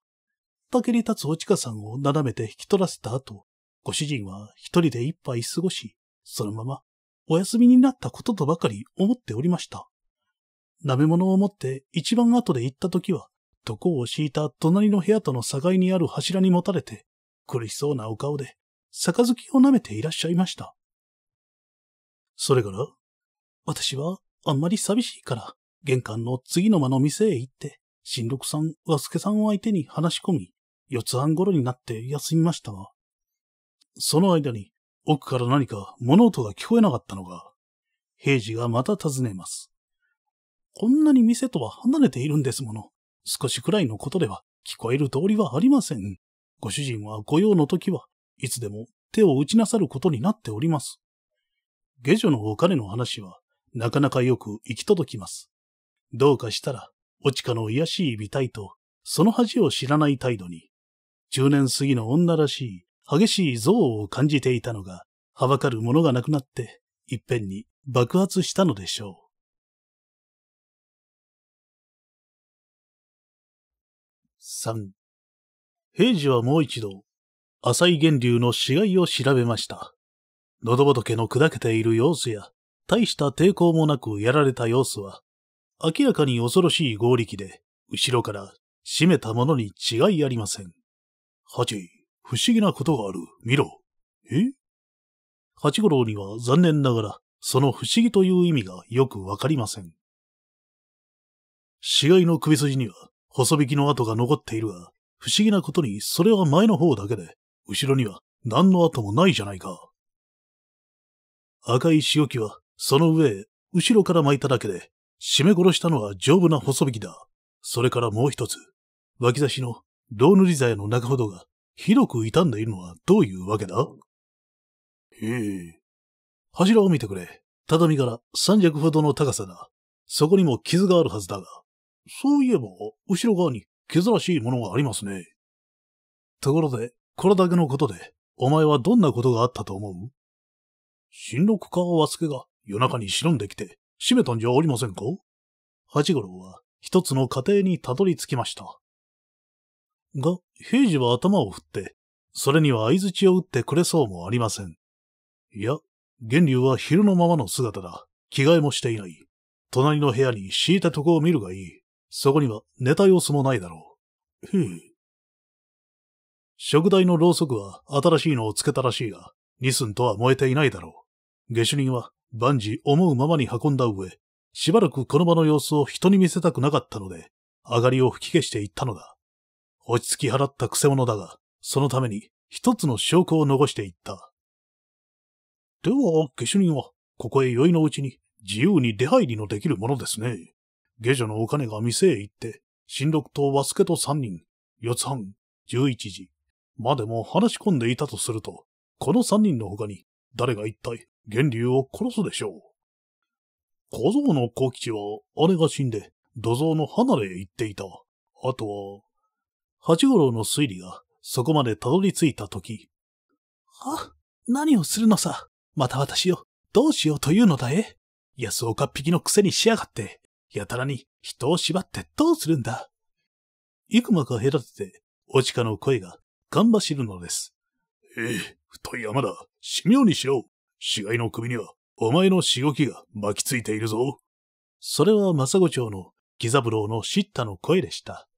竹に立つおちかさんをなだめて引き取らせた後、ご主人は一人で一杯過ごし、そのままお休みになったこととばかり思っておりました。舐め物を持って一番後で行った時は、床を敷いた隣の部屋との境にある柱に持たれて、苦しそうなお顔で、杯を舐めていらっしゃいました。それから、私はあんまり寂しいから、玄関の次の間の店へ行って、新六さん、和助さんを相手に話し込み、四つ半頃になって休みましたが、その間に、奥から何か物音が聞こえなかったのが、平次がまた尋ねます。こんなに店とは離れているんですもの。少しくらいのことでは聞こえる通りはありません。ご主人は御用の時はいつでも手を打ちなさることになっております。下女のお金の話はなかなかよく行き届きます。どうかしたら、おちかの癒しい美体と、その恥を知らない態度に、中年過ぎの女らしい激しい憎悪を感じていたのが、はばかるものがなくなって、いっぺんに爆発したのでしょう。3. 平次はもう一度、浅井源流の死骸を調べました。喉仏の砕けている様子や、大した抵抗もなくやられた様子は、明らかに恐ろしい合力で、後ろから締めたものに違いありません。8。不思議なことがある。見ろ。え八五郎には残念ながら、その不思議という意味がよくわかりません。死骸の首筋には、細引きの跡が残っているが、不思議なことにそれは前の方だけで、後ろには何の跡もないじゃないか。赤い仕置きは、その上へ、後ろから巻いただけで、締め殺したのは丈夫な細引きだ。それからもう一つ、脇差しの胴塗り鞘の中ほどがひどく傷んでいるのはどういうわけだへえ。柱を見てくれ。畳から三尺ほどの高さだ。そこにも傷があるはずだが。そういえば、後ろ側に傷らしいものがありますね。ところで、これだけのことで、お前はどんなことがあったと思う新六川和助が夜中に忍んできて、閉めたんじゃありませんか八五郎は一つの家庭にたどり着きました。が、平次は頭を振って、それには相槌を打ってくれそうもありません。いや、源流は昼のままの姿だ。着替えもしていない。隣の部屋に敷いたとこを見るがいい。そこには寝た様子もないだろう。ふぅ。食台のろうそくは新しいのをつけたらしいが、リスンとは燃えていないだろう。下手人は万事思うままに運んだ上、しばらくこの場の様子を人に見せたくなかったので、上がりを吹き消していったのだ。落ち着き払ったくせ者だが、そのために一つの証拠を残していった。では、下手人は、ここへ酔いのうちに自由に出入りのできるものですね。下女のお金が店へ行って、新六と和助と三人、四つ半、十一時、までも話し込んでいたとすると、この三人の他に、誰が一体、源流を殺すでしょう。小僧の小吉は、姉が死んで、土蔵の離れへ行っていた。あとは、八五郎の推理がそこまでたどり着いたとき。は何をするのさまた私をどうしようというのだえ安岡っぴきのくせにしやがって、やたらに人を縛ってどうするんだ幾間か隔てて、おちかの声が、がんばしるのです。ええ、太い山だ。死妙にしろ。死骸の首には、お前のしごきが巻きついているぞ。それは政子町のブ三郎の叱咤の声でした。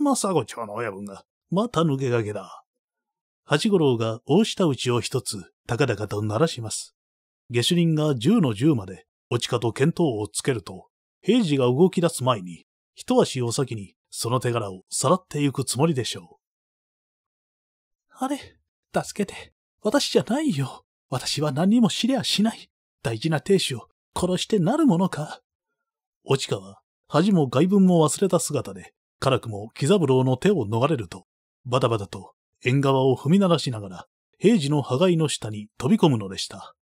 政子町の親分が、また抜け駆けだ。八五郎が大下打ちを一つ、高々と鳴らします。下手人が銃の銃まで、落ちかと見当をつけると、平次が動き出す前に、一足お先に、その手柄をさらってゆくつもりでしょう。あれ、助けて。私じゃないよ。私は何にも知りゃしない。大事な亭主を殺してなるものか。落ちかは、恥も外文も忘れた姿で、辛くも喜三郎の手を逃れると、バタバタと縁側を踏み鳴らしながら、平次の羽貝の下に飛び込むのでした。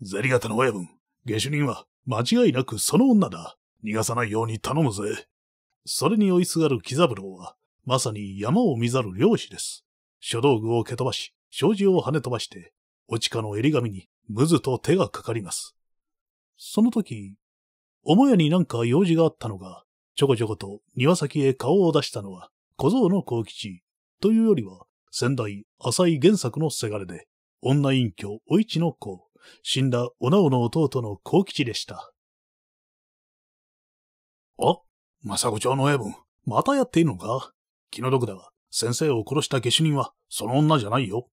ゼリ方の親分、下手人は間違いなくその女だ。逃がさないように頼むぜ。それに追いすがる喜三郎は、まさに山を見ざる漁師です。書道具を蹴飛ばし、障子を跳ね飛ばして、お地下の襟紙にむずと手がかかります。その時、母屋になんか用事があったのが、ちょこちょこと庭先へ顔を出したのは、小僧の幸吉、というよりは、先代、浅井玄作のせがれで、女隠居、お市の子、死んだおなおの弟の幸吉でした。あ、政子町の親分、またやっているのか気の毒だが、先生を殺した下手人は、その女じゃないよ。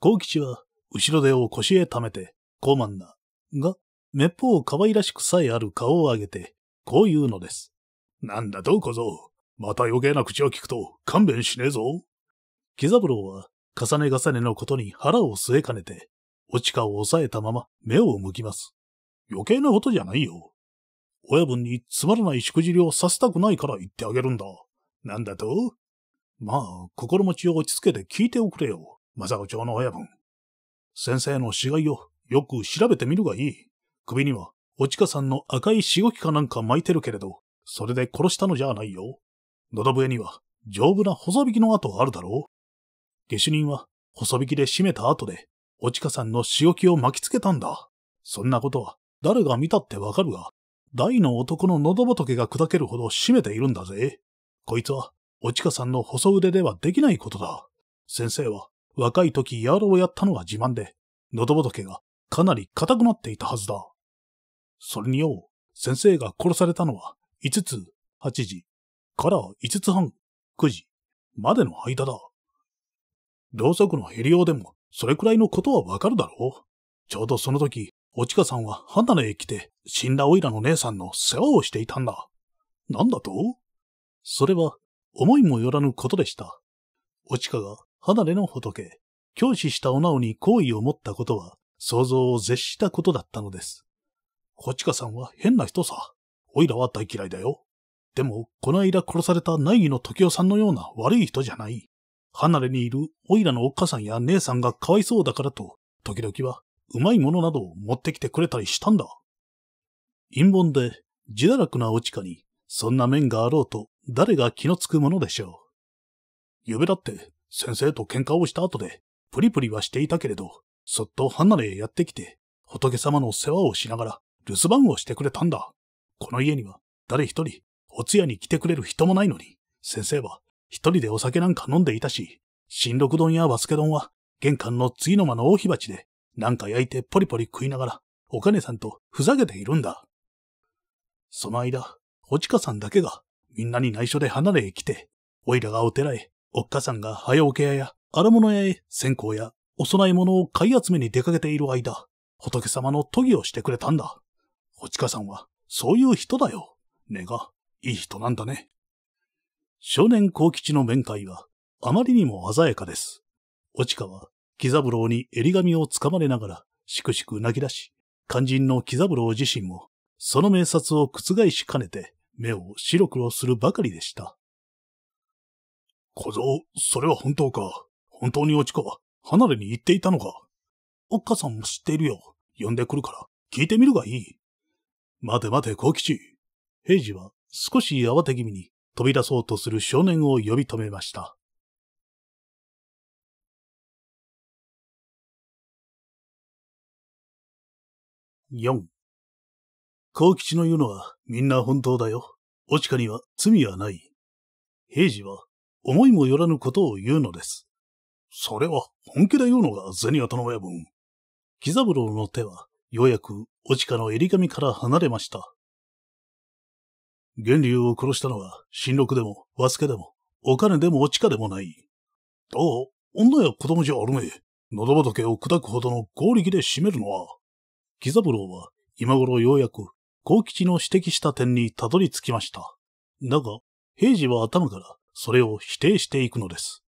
幸吉は、後ろ手を腰へ溜めて、高慢な、が、めっぽう可愛らしくさえある顔を上げて、こう言うのです。なんだと小僧。また余計な口を聞くと勘弁しねえぞ。木三郎は重ね重ねのことに腹を据えかねて、落ちを抑えたまま目を向きます。余計なことじゃないよ。親分につまらないしくじりをさせたくないから言ってあげるんだ。なんだとまあ、心持ちを落ち着けて聞いておくれよ、正子町の親分。先生の死骸をよく調べてみるがいい。首には、おちかさんの赤いしごきかなんか巻いてるけれど、それで殺したのじゃないよ。喉笛には丈夫な細引きの跡あるだろう。下手人は細引きで締めた後で、おちかさんの仕置きを巻きつけたんだ。そんなことは誰が見たってわかるが、大の男の喉仏が砕けるほど締めているんだぜ。こいつは、おちかさんの細腕ではできないことだ。先生は、若い時野郎をやったのが自慢で、喉仏がかなり硬くなっていたはずだ。それによう、先生が殺されたのは、5つ、8時から5つ半、9時までの間だ。ろうそくのヘリうでもそれくらいのことはわかるだろう。ちょうどその時、おちかさんは花根へ来て、死んだオイラの姉さんの世話をしていたんだ。なんだとそれは、思いもよらぬことでした。おちかが花れの仏、教師したおなおに好意を持ったことは、想像を絶したことだったのです。おちかさんは変な人さ。おいらは大嫌いだよ。でも、この間殺された内儀の時代さんのような悪い人じゃない。離れにいるおいらのおっ母さんや姉さんがかわいそうだからと、時々はうまいものなどを持ってきてくれたりしたんだ。陰謀で、自堕落なお地下に、そんな面があろうと誰が気のつくものでしょう。ゆべだって、先生と喧嘩をした後で、プリプリはしていたけれど、そっと離れへやってきて、仏様の世話をしながら留守番をしてくれたんだ。この家には誰一人お通夜に来てくれる人もないのに、先生は一人でお酒なんか飲んでいたし、新六丼やバスケ丼は玄関の次の間の大火鉢でなんか焼いてポリポリ食いながらお金さんとふざけているんだ。その間、おちかさんだけがみんなに内緒で離れへ来て、おいらがお寺へ、おっかさんが早おけ屋や荒物屋へ線香やお供え物を買い集めに出かけている間、仏様の研ぎをしてくれたんだ。おちかさんはそういう人だよ。根が、いい人なんだね。少年幸吉の面会は、あまりにも鮮やかです。落かは、木三郎に襟髪をつかまれながら、しくしく泣き出し、肝心の木三郎自身も、その名札を覆しかねて、目を白黒するばかりでした。小僧、それは本当か。本当に落は、離れに行っていたのか。おっかさんも知っているよ。呼んでくるから、聞いてみるがいい。待て待て、小吉。平次は少し慌て気味に飛び出そうとする少年を呼び止めました。四。幸吉の言うのはみんな本当だよ。落ちかには罪はない。平次は思いもよらぬことを言うのです。それは本気で言うのが銭形の親分。木三郎の手はようやく、おチカの襟髪から離れました。源流を殺したのは、新六でも、和助でも、お金でもおチカでもない。ああ、女や子供じゃあるめえ。喉仏を砕くほどの合力で締めるのは。木三郎は、今頃ようやく、幸吉の指摘した点にたどり着きました。だが、平次は頭から、それを否定していくのです。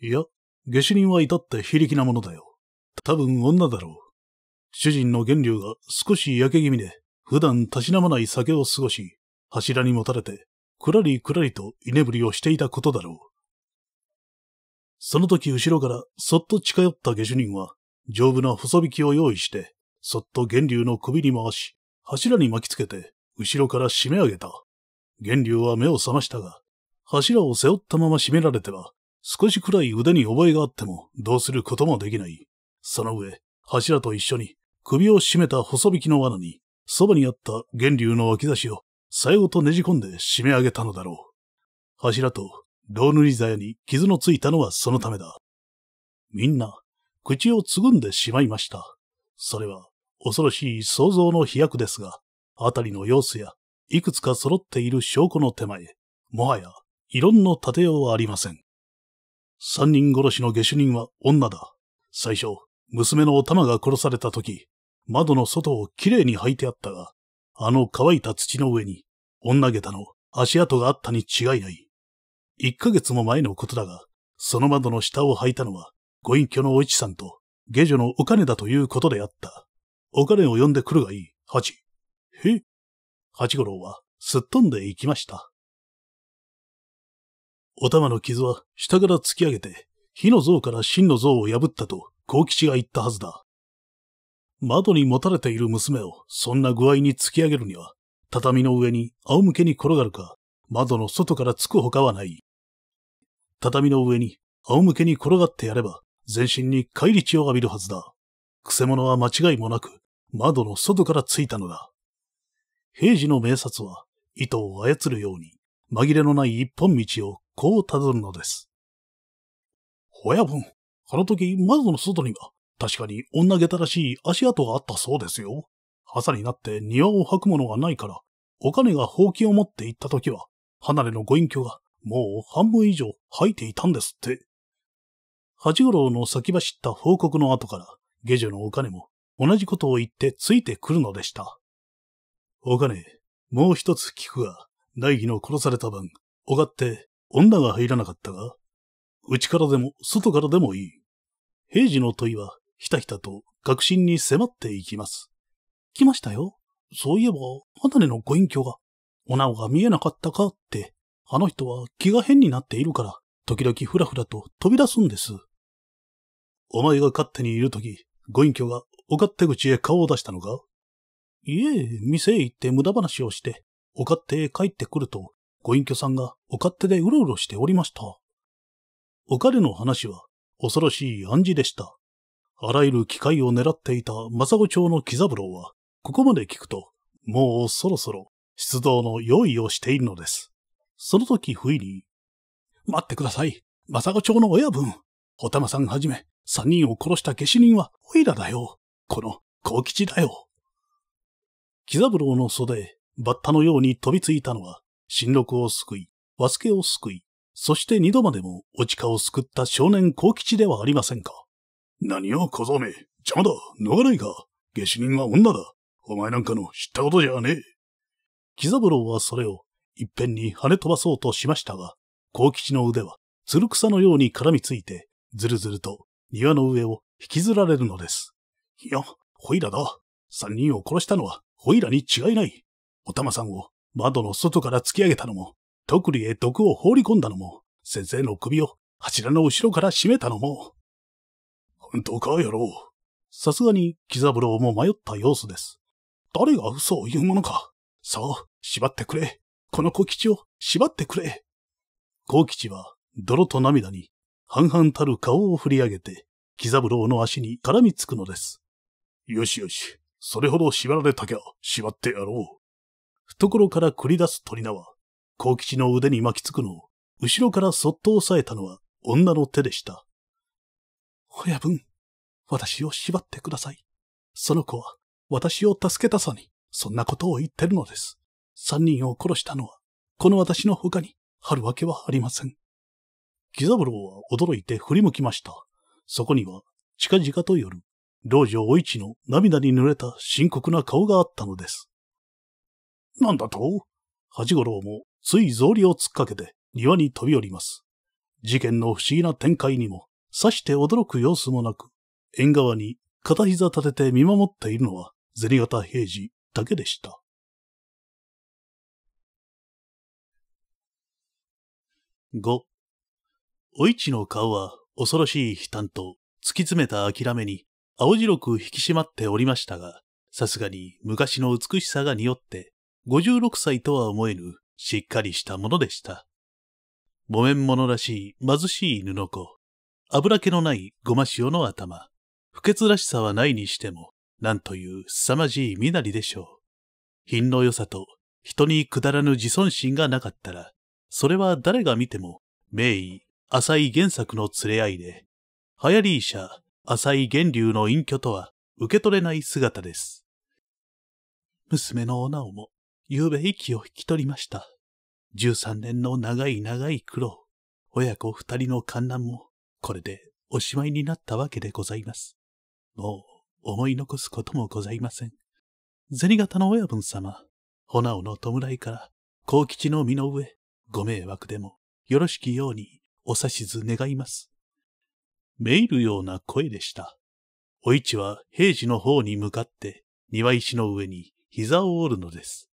いや、下手人は至って非力なものだよ。多分女だろう。主人の源流が少し焼け気味で、普段たしなまない酒を過ごし、柱にもたれて、くらりくらりと居眠りをしていたことだろう。その時後ろからそっと近寄った下手人は、丈夫な細引きを用意して、そっと源流の首に回し、柱に巻きつけて、後ろから締め上げた。源流は目を覚ましたが、柱を背負ったまま締められては、少しくらい腕に覚えがあっても、どうすることもできない。その上、柱と一緒に、首を絞めた細引きの罠に、そばにあった源流の脇差しを、さ後とねじ込んで締め上げたのだろう。柱と、銅塗り鞘に傷のついたのはそのためだ。みんな、口をつぐんでしまいました。それは、恐ろしい想像の飛躍ですが、あたりの様子や、いくつか揃っている証拠の手前、もはや、異論の立てようはありません。三人殺しの下手人は女だ。最初、娘のお玉が殺された時、窓の外をきれいに履いてあったが、あの乾いた土の上に、女下駄の足跡があったに違いない。一ヶ月も前のことだが、その窓の下を履いたのは、ご隠居のお市さんと、下女のお金だということであった。お金を呼んでくるがいい、八。へ八五郎は、すっ飛んで行きました。お玉の傷は、下から突き上げて、火の像から真の像を破ったと、幸吉が言ったはずだ。窓に持たれている娘をそんな具合に突き上げるには、畳の上に仰向けに転がるか、窓の外から突くほかはない。畳の上に仰向けに転がってやれば、全身に返り血を浴びるはずだ。くせ者は間違いもなく、窓の外からついたのだ。平時の名札は、糸を操るように、紛れのない一本道をこうたどるのです。ほやぶん、あの時窓の外には確かに女下駄らしい足跡があったそうですよ。朝になって庭を吐くものがないから、お金が放棄を持って行った時は、離れのご隠居がもう半分以上吐いていたんですって。八五郎の先走った報告の後から、下女のお金も同じことを言ってついてくるのでした。お金、もう一つ聞くが、大義の殺された晩、おがって女が入らなかったが、うちからでも外からでもいい。平時の問いはひたひたと確信に迫っていきます。来ましたよ。そういえば、離れのご隠居が、おなおが見えなかったかって、あの人は気が変になっているから、時々ふらふらと飛び出すんです。お前が勝手にいるとき、ご隠居がお勝手口へ顔を出したのかいえ、店へ行って無駄話をして、お勝手へ帰ってくると、ご隠居さんがお勝手でうろうろしておりました。お彼の話は恐ろしい暗示でした。あらゆる機会を狙っていた正子町の喜三郎は、ここまで聞くと、もうそろそろ出動の用意をしているのです。その時不意に、待ってください。正子町の親分。お玉さんはじめ、三人を殺した下手人はおいらだよ。この、幸吉だよ。喜三郎の袖、バッタのように飛びついたのは、新緑を救い、和助を救い、そして二度までも地下を救った少年幸吉ではありませんか。何を小僧め、邪魔だ、逃ないか。下手人は女だ。お前なんかの知ったことじゃねえ。木三郎はそれを一遍に跳ね飛ばそうとしましたが、幸吉の腕は、つる草のように絡みついて、ずるずると庭の上を引きずられるのです。いや、ホイラだ。三人を殺したのは、ホイラに違いない。お玉さんを窓の外から突き上げたのも、特利へ毒を放り込んだのも、先生の首を柱の後ろから絞めたのも。どかやろう。さすがに、木三郎も迷った様子です。誰が嘘を言うものか。さあ、縛ってくれ。この小吉を縛ってくれ。小吉は、泥と涙に、半々たる顔を振り上げて、木三郎の足に絡みつくのです。よしよし、それほど縛られたきゃ、縛ってやろう。懐から繰り出す鳥名は、小吉の腕に巻きつくのを、後ろからそっと押さえたのは女の手でした。親分、私を縛ってください。その子は、私を助けたさに、そんなことを言ってるのです。三人を殺したのは、この私の他に、あるわけはありません。木三郎は驚いて振り向きました。そこには、近々と夜、老女お市の涙に濡れた深刻な顔があったのです。なんだと八五郎もつい草履を突っかけて庭に飛び降ります。事件の不思議な展開にもさして驚く様子もなく、縁側に片膝立てて見守っているのは銭形平次だけでした。五、お市の顔は恐ろしい悲嘆と突き詰めた諦めに青白く引き締まっておりましたが、さすがに昔の美しさが匂って、五十六歳とは思えぬしっかりしたものでした。木綿物らしい貧しい布子、油気のないごま塩の頭。不潔らしさはないにしても、なんという凄まじい身なりでしょう。品の良さと、人にくだらぬ自尊心がなかったら、それは誰が見ても、名医、浅井原作の連れ合いで、流行り医者、浅井源流の隠居とは受け取れない姿です。娘のおなおも、昨夜べ息を引き取りました。13年の長い長い苦労、親子二人の観覧も、これでおしまいになったわけでございます。もう思い残すこともございません。銭形の親分様、ほなおの弔いから、幸吉の身の上、ご迷惑でもよろしきようにお指図願います。めいるような声でした。お市は平時の方に向かって庭石の上に膝を折るのです。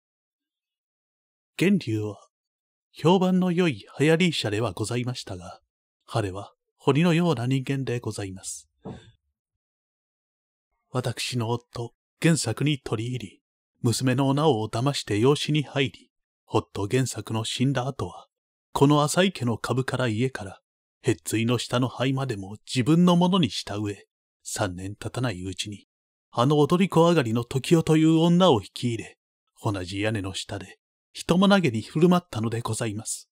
源流は評判の良い流行り医者ではございましたが、彼は堀のような人間でございます。私の夫、原作に取り入り、娘の女を騙して養子に入り、夫原作の死んだ後は、この浅井家の株から家から、へっついの下の灰までも自分のものにした上、三年経たないうちに、あの踊り子上がりの時代という女を引き入れ、同じ屋根の下で、人も投げに振る舞ったのでございます。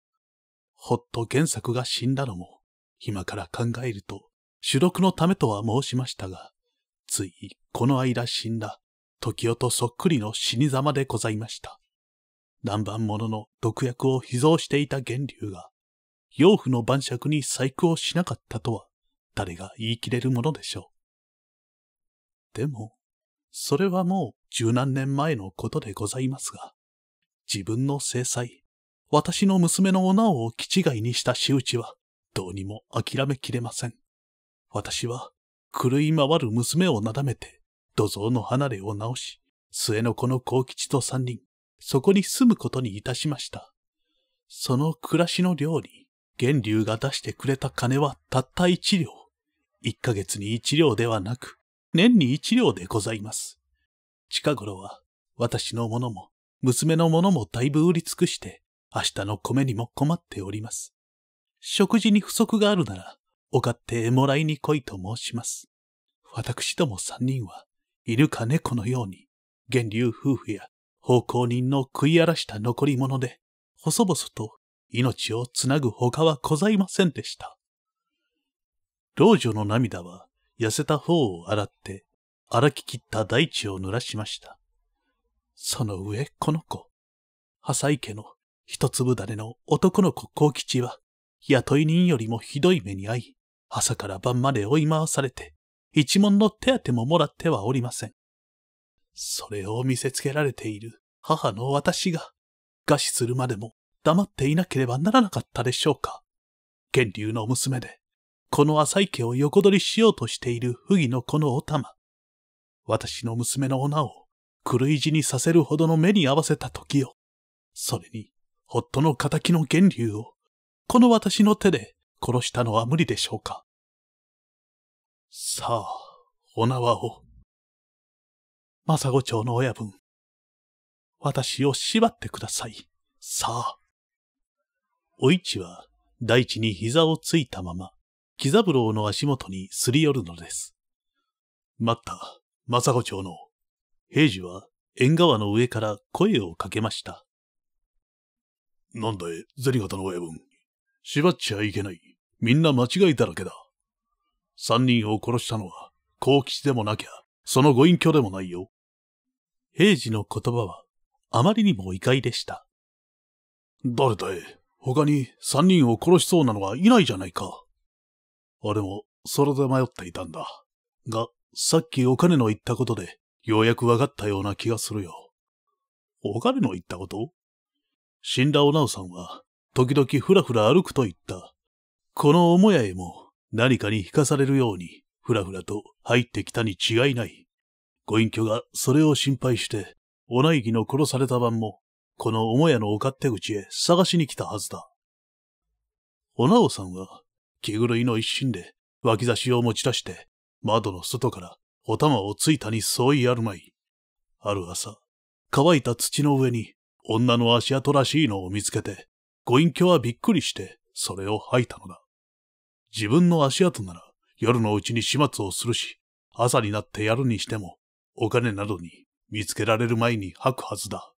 ほっと原作が死んだのも、今から考えると、主録のためとは申しましたが、ついこの間死んだ、時代とそっくりの死に様でございました。南蛮者の毒薬を秘蔵していた源流が、養父の晩酌に細工をしなかったとは、誰が言い切れるものでしょう。でも、それはもう十何年前のことでございますが、自分の制裁、私の娘のおなおを気違いにした仕打ちは、どうにも諦めきれません。私は、狂い回る娘をなだめて、土蔵の離れを直し、末の子の幸吉と三人、そこに住むことにいたしました。その暮らしの料理、源流が出してくれた金はたった一両。一ヶ月に一両ではなく、年に一両でございます。近頃は、私のものも、娘のものもだいぶ売り尽くして、明日の米にも困っております。食事に不足があるなら、お買ってもらいに来いと申します。私ども三人は、イルカ猫のように、源流夫婦や奉公人の食い荒らした残り物で、細々と命をつなぐ他はございませんでした。老女の涙は、痩せた方を洗って、荒き切った大地を濡らしました。その上、この子、浅井家の一粒種の男の子幸吉は、雇い人よりもひどい目に遭い、朝から晩まで追い回されて、一文の手当ももらってはおりません。それを見せつけられている母の私が、餓死するまでも黙っていなければならなかったでしょうか。源流の娘で、この浅井家を横取りしようとしている不義のこのお玉。私の娘の女を狂い死にさせるほどの目に合わせた時を、それに、夫の仇の源流をこの私の手で殺したのは無理でしょうか。さあ、お縄を。政子町の親分。私を縛ってください。さあ。お市は大地に膝をついたまま、木三郎の足元にすり寄るのです。待った、政子町の。平次は縁側の上から声をかけました。なんだい、銭形の親分。縛っちゃいけない。みんな間違いだらけだ。三人を殺したのは、幸吉でもなきゃ、そのご隠居でもないよ。平次の言葉は、あまりにも異外でした。誰だい他に三人を殺しそうなのはいないじゃないか。俺も、それで迷っていたんだ。が、さっきお金の言ったことで、ようやくわかったような気がするよ。お金の言ったこと死んだおなおさんは、時々ふらふら歩くと言った。この母屋へも何かに引かされるように、ふらふらと入ってきたに違いない。ご隠居がそれを心配して、お内儀の殺された晩も、この母屋のお勝手口へ探しに来たはずだ。おなおさんは、気狂いの一心で、脇差しを持ち出して、窓の外からお玉をついたに相違あるまい。ある朝、乾いた土の上に女の足跡らしいのを見つけて、ご隠居はびっくりして、それを吐いたのだ。自分の足跡なら、夜のうちに始末をするし、朝になってやるにしても、お金などに見つけられる前に吐くはずだ。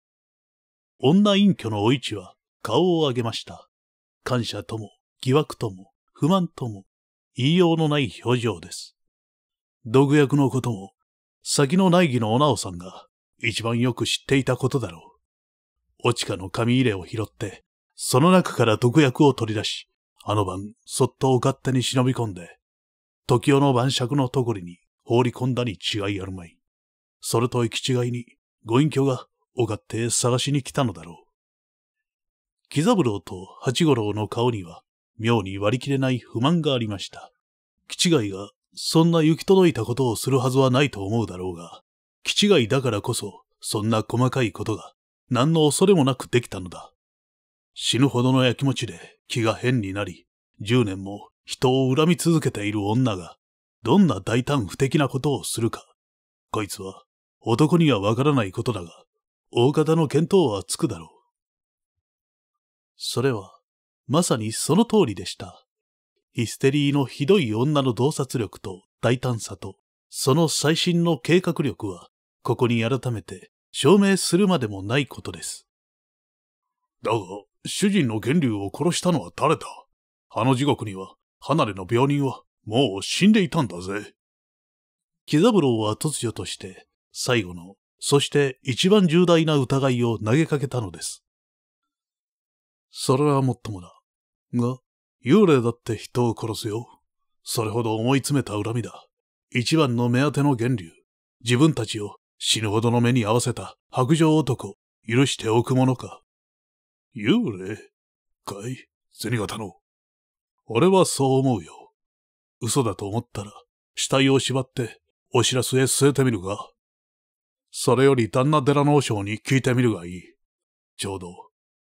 女隠居のお市は顔を上げました。感謝とも、疑惑とも、不満とも、言いようのない表情です。毒薬のことも、先の内儀のお直さんが一番よく知っていたことだろう。おちかの紙入れを拾って、その中から毒薬を取り出し、あの晩、そっとお勝手に忍び込んで、時代の晩酌のとこりに放り込んだに違いあるまい。それと行き違いに、ご隠居がお勝手探しに来たのだろう。木三郎と八五郎の顔には、妙に割り切れない不満がありました。違いが、そんな行き届いたことをするはずはないと思うだろうが、違いだからこそ、そんな細かいことが、何の恐れもなくできたのだ。死ぬほどのやきもちで気が変になり、十年も人を恨み続けている女が、どんな大胆不敵なことをするか。こいつは、男にはわからないことだが、大方の見当はつくだろう。それは、まさにその通りでした。ヒステリーのひどい女の洞察力と大胆さと、その最新の計画力は、ここに改めて証明するまでもないことです。だが、主人の源流を殺したのは誰だあの地獄には、離れの病人は、もう死んでいたんだぜ。木三郎は突如として、最後の、そして一番重大な疑いを投げかけたのです。それはもっともだ。が、幽霊だって人を殺すよ。それほど思い詰めた恨みだ。一番の目当ての源流。自分たちを死ぬほどの目に合わせた白状男、許しておくものか。幽霊かい銭形の。俺はそう思うよ。嘘だと思ったら、死体を縛って、お知らせへ据えてみるが。それより旦那寺の和尚に聞いてみるがいい。ちょうど、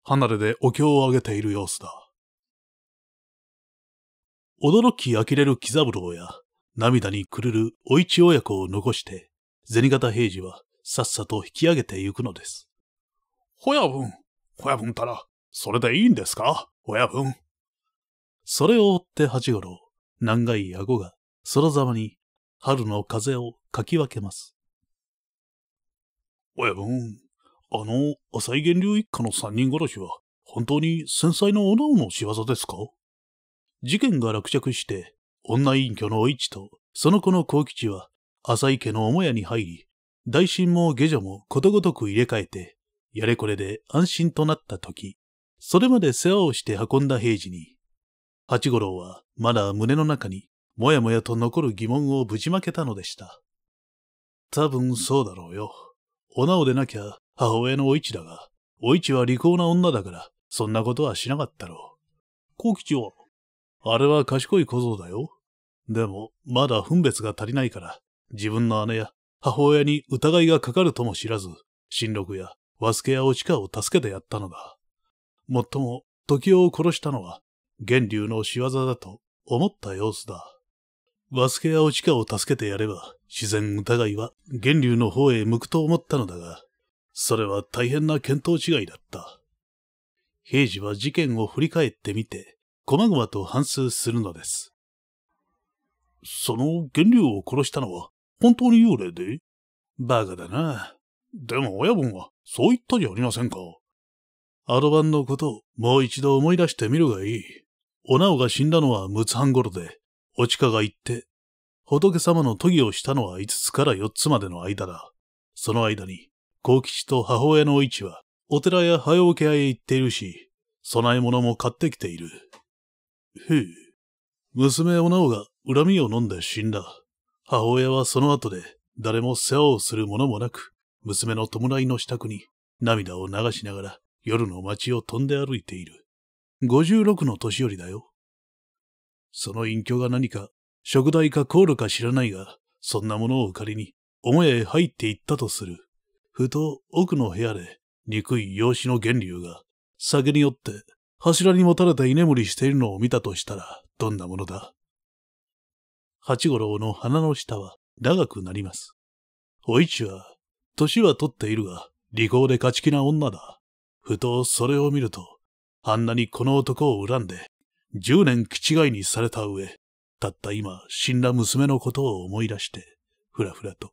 離れでお経をあげている様子だ。驚き呆れる木三郎や、涙にくるるお市親子を残して、銭形平次はさっさと引き上げてゆくのです。ほやぶん、親分たら、それでいいんですか親分。それを追って八五郎、長い顎が、空ざまに、春の風をかき分けます。親分、あの、浅井源流一家の三人殺しは、本当に繊細なおおの仕業ですか事件が落着して、女隠居のお市と、その子の幸吉は、浅井家の母屋に入り、大臣も下女もことごとく入れ替えて、やれこれで安心となった時、それまで世話をして運んだ平次に、八五郎はまだ胸の中にもやもやと残る疑問をぶちまけたのでした。多分そうだろうよ。おなおでなきゃ母親のお市だが、お市は利口な女だから、そんなことはしなかったろう。幸吉は、あれは賢い小僧だよ。でも、まだ分別が足りないから、自分の姉や母親に疑いがかかるとも知らず、新六や和助や落川を助けてやったのだ。もっとも時を殺したのは源流の仕業だと思った様子だ。和助や落川を助けてやれば、自然疑いは源流の方へ向くと思ったのだが、それは大変な見当違いだった。平次は事件を振り返ってみて、細々と反数するのです。その源流を殺したのは本当に幽霊でバカだな。でも親分は、そう言ったじゃありませんか。アドバンのことをもう一度思い出してみるがいい。おなおが死んだのは六半頃で、おちかが行って、仏様の研ぎをしたのは5つから4つまでの間だ。その間に、幸吉と母親のお市は、お寺や早き屋へ行っているし、供え物も買ってきている。ふう。娘おなおが恨みを飲んで死んだ。母親はその後で、誰も世話をする者もなく、娘の弔いの支度に涙を流しながら夜の街を飛んで歩いている。56の年寄りだよ。その隠居が何か、食代かコールか知らないが、そんなものを借りに、母屋へ入っていったとする。ふと奥の部屋で、憎い養子の源流が、酒に酔って、柱に持たれた居眠りしているのを見たとしたら、どんなものだ八五郎の鼻の下は長くなります。お市は年は取っているが、利口で勝ち気な女だ。ふとそれを見ると、あんなにこの男を恨んで、十年気違いにされた上、たった今死んだ娘のことを思い出して、ふらふらと。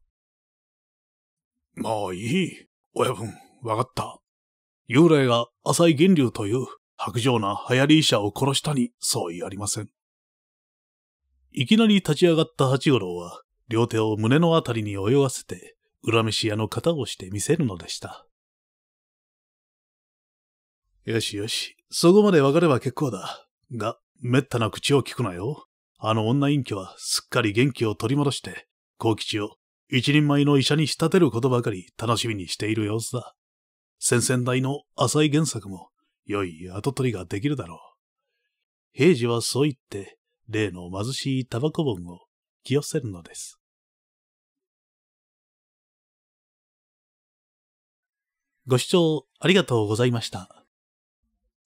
もういい。親分、わかった。幽霊が浅井源流という白状な流行り医者を殺したに相違ありません。いきなり立ち上がった八五郎は、両手を胸のあたりに泳がせて、恨めし屋の型をしてみせるのでした。よしよし、そこまでわかれば結構だ。が、滅多な口を聞くなよ。あの女隠居はすっかり元気を取り戻して、幸吉を一人前の医者に仕立てることばかり楽しみにしている様子だ。先々代の浅井原作も良い跡取りができるだろう。平次はそう言って、例の貧しいタバコ盆を清寄せるのです。ご視聴ありがとうございました。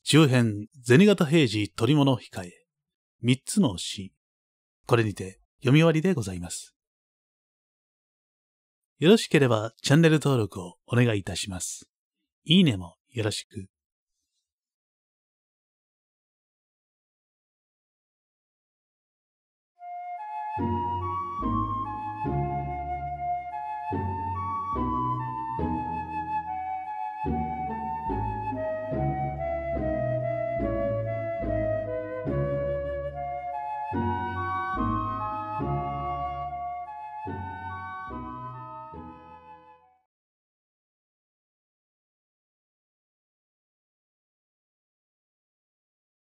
中編、銭形平次取り物控え、三つの詩。これにて読み終わりでございます。よろしければチャンネル登録をお願いいたします。いいねもよろしく。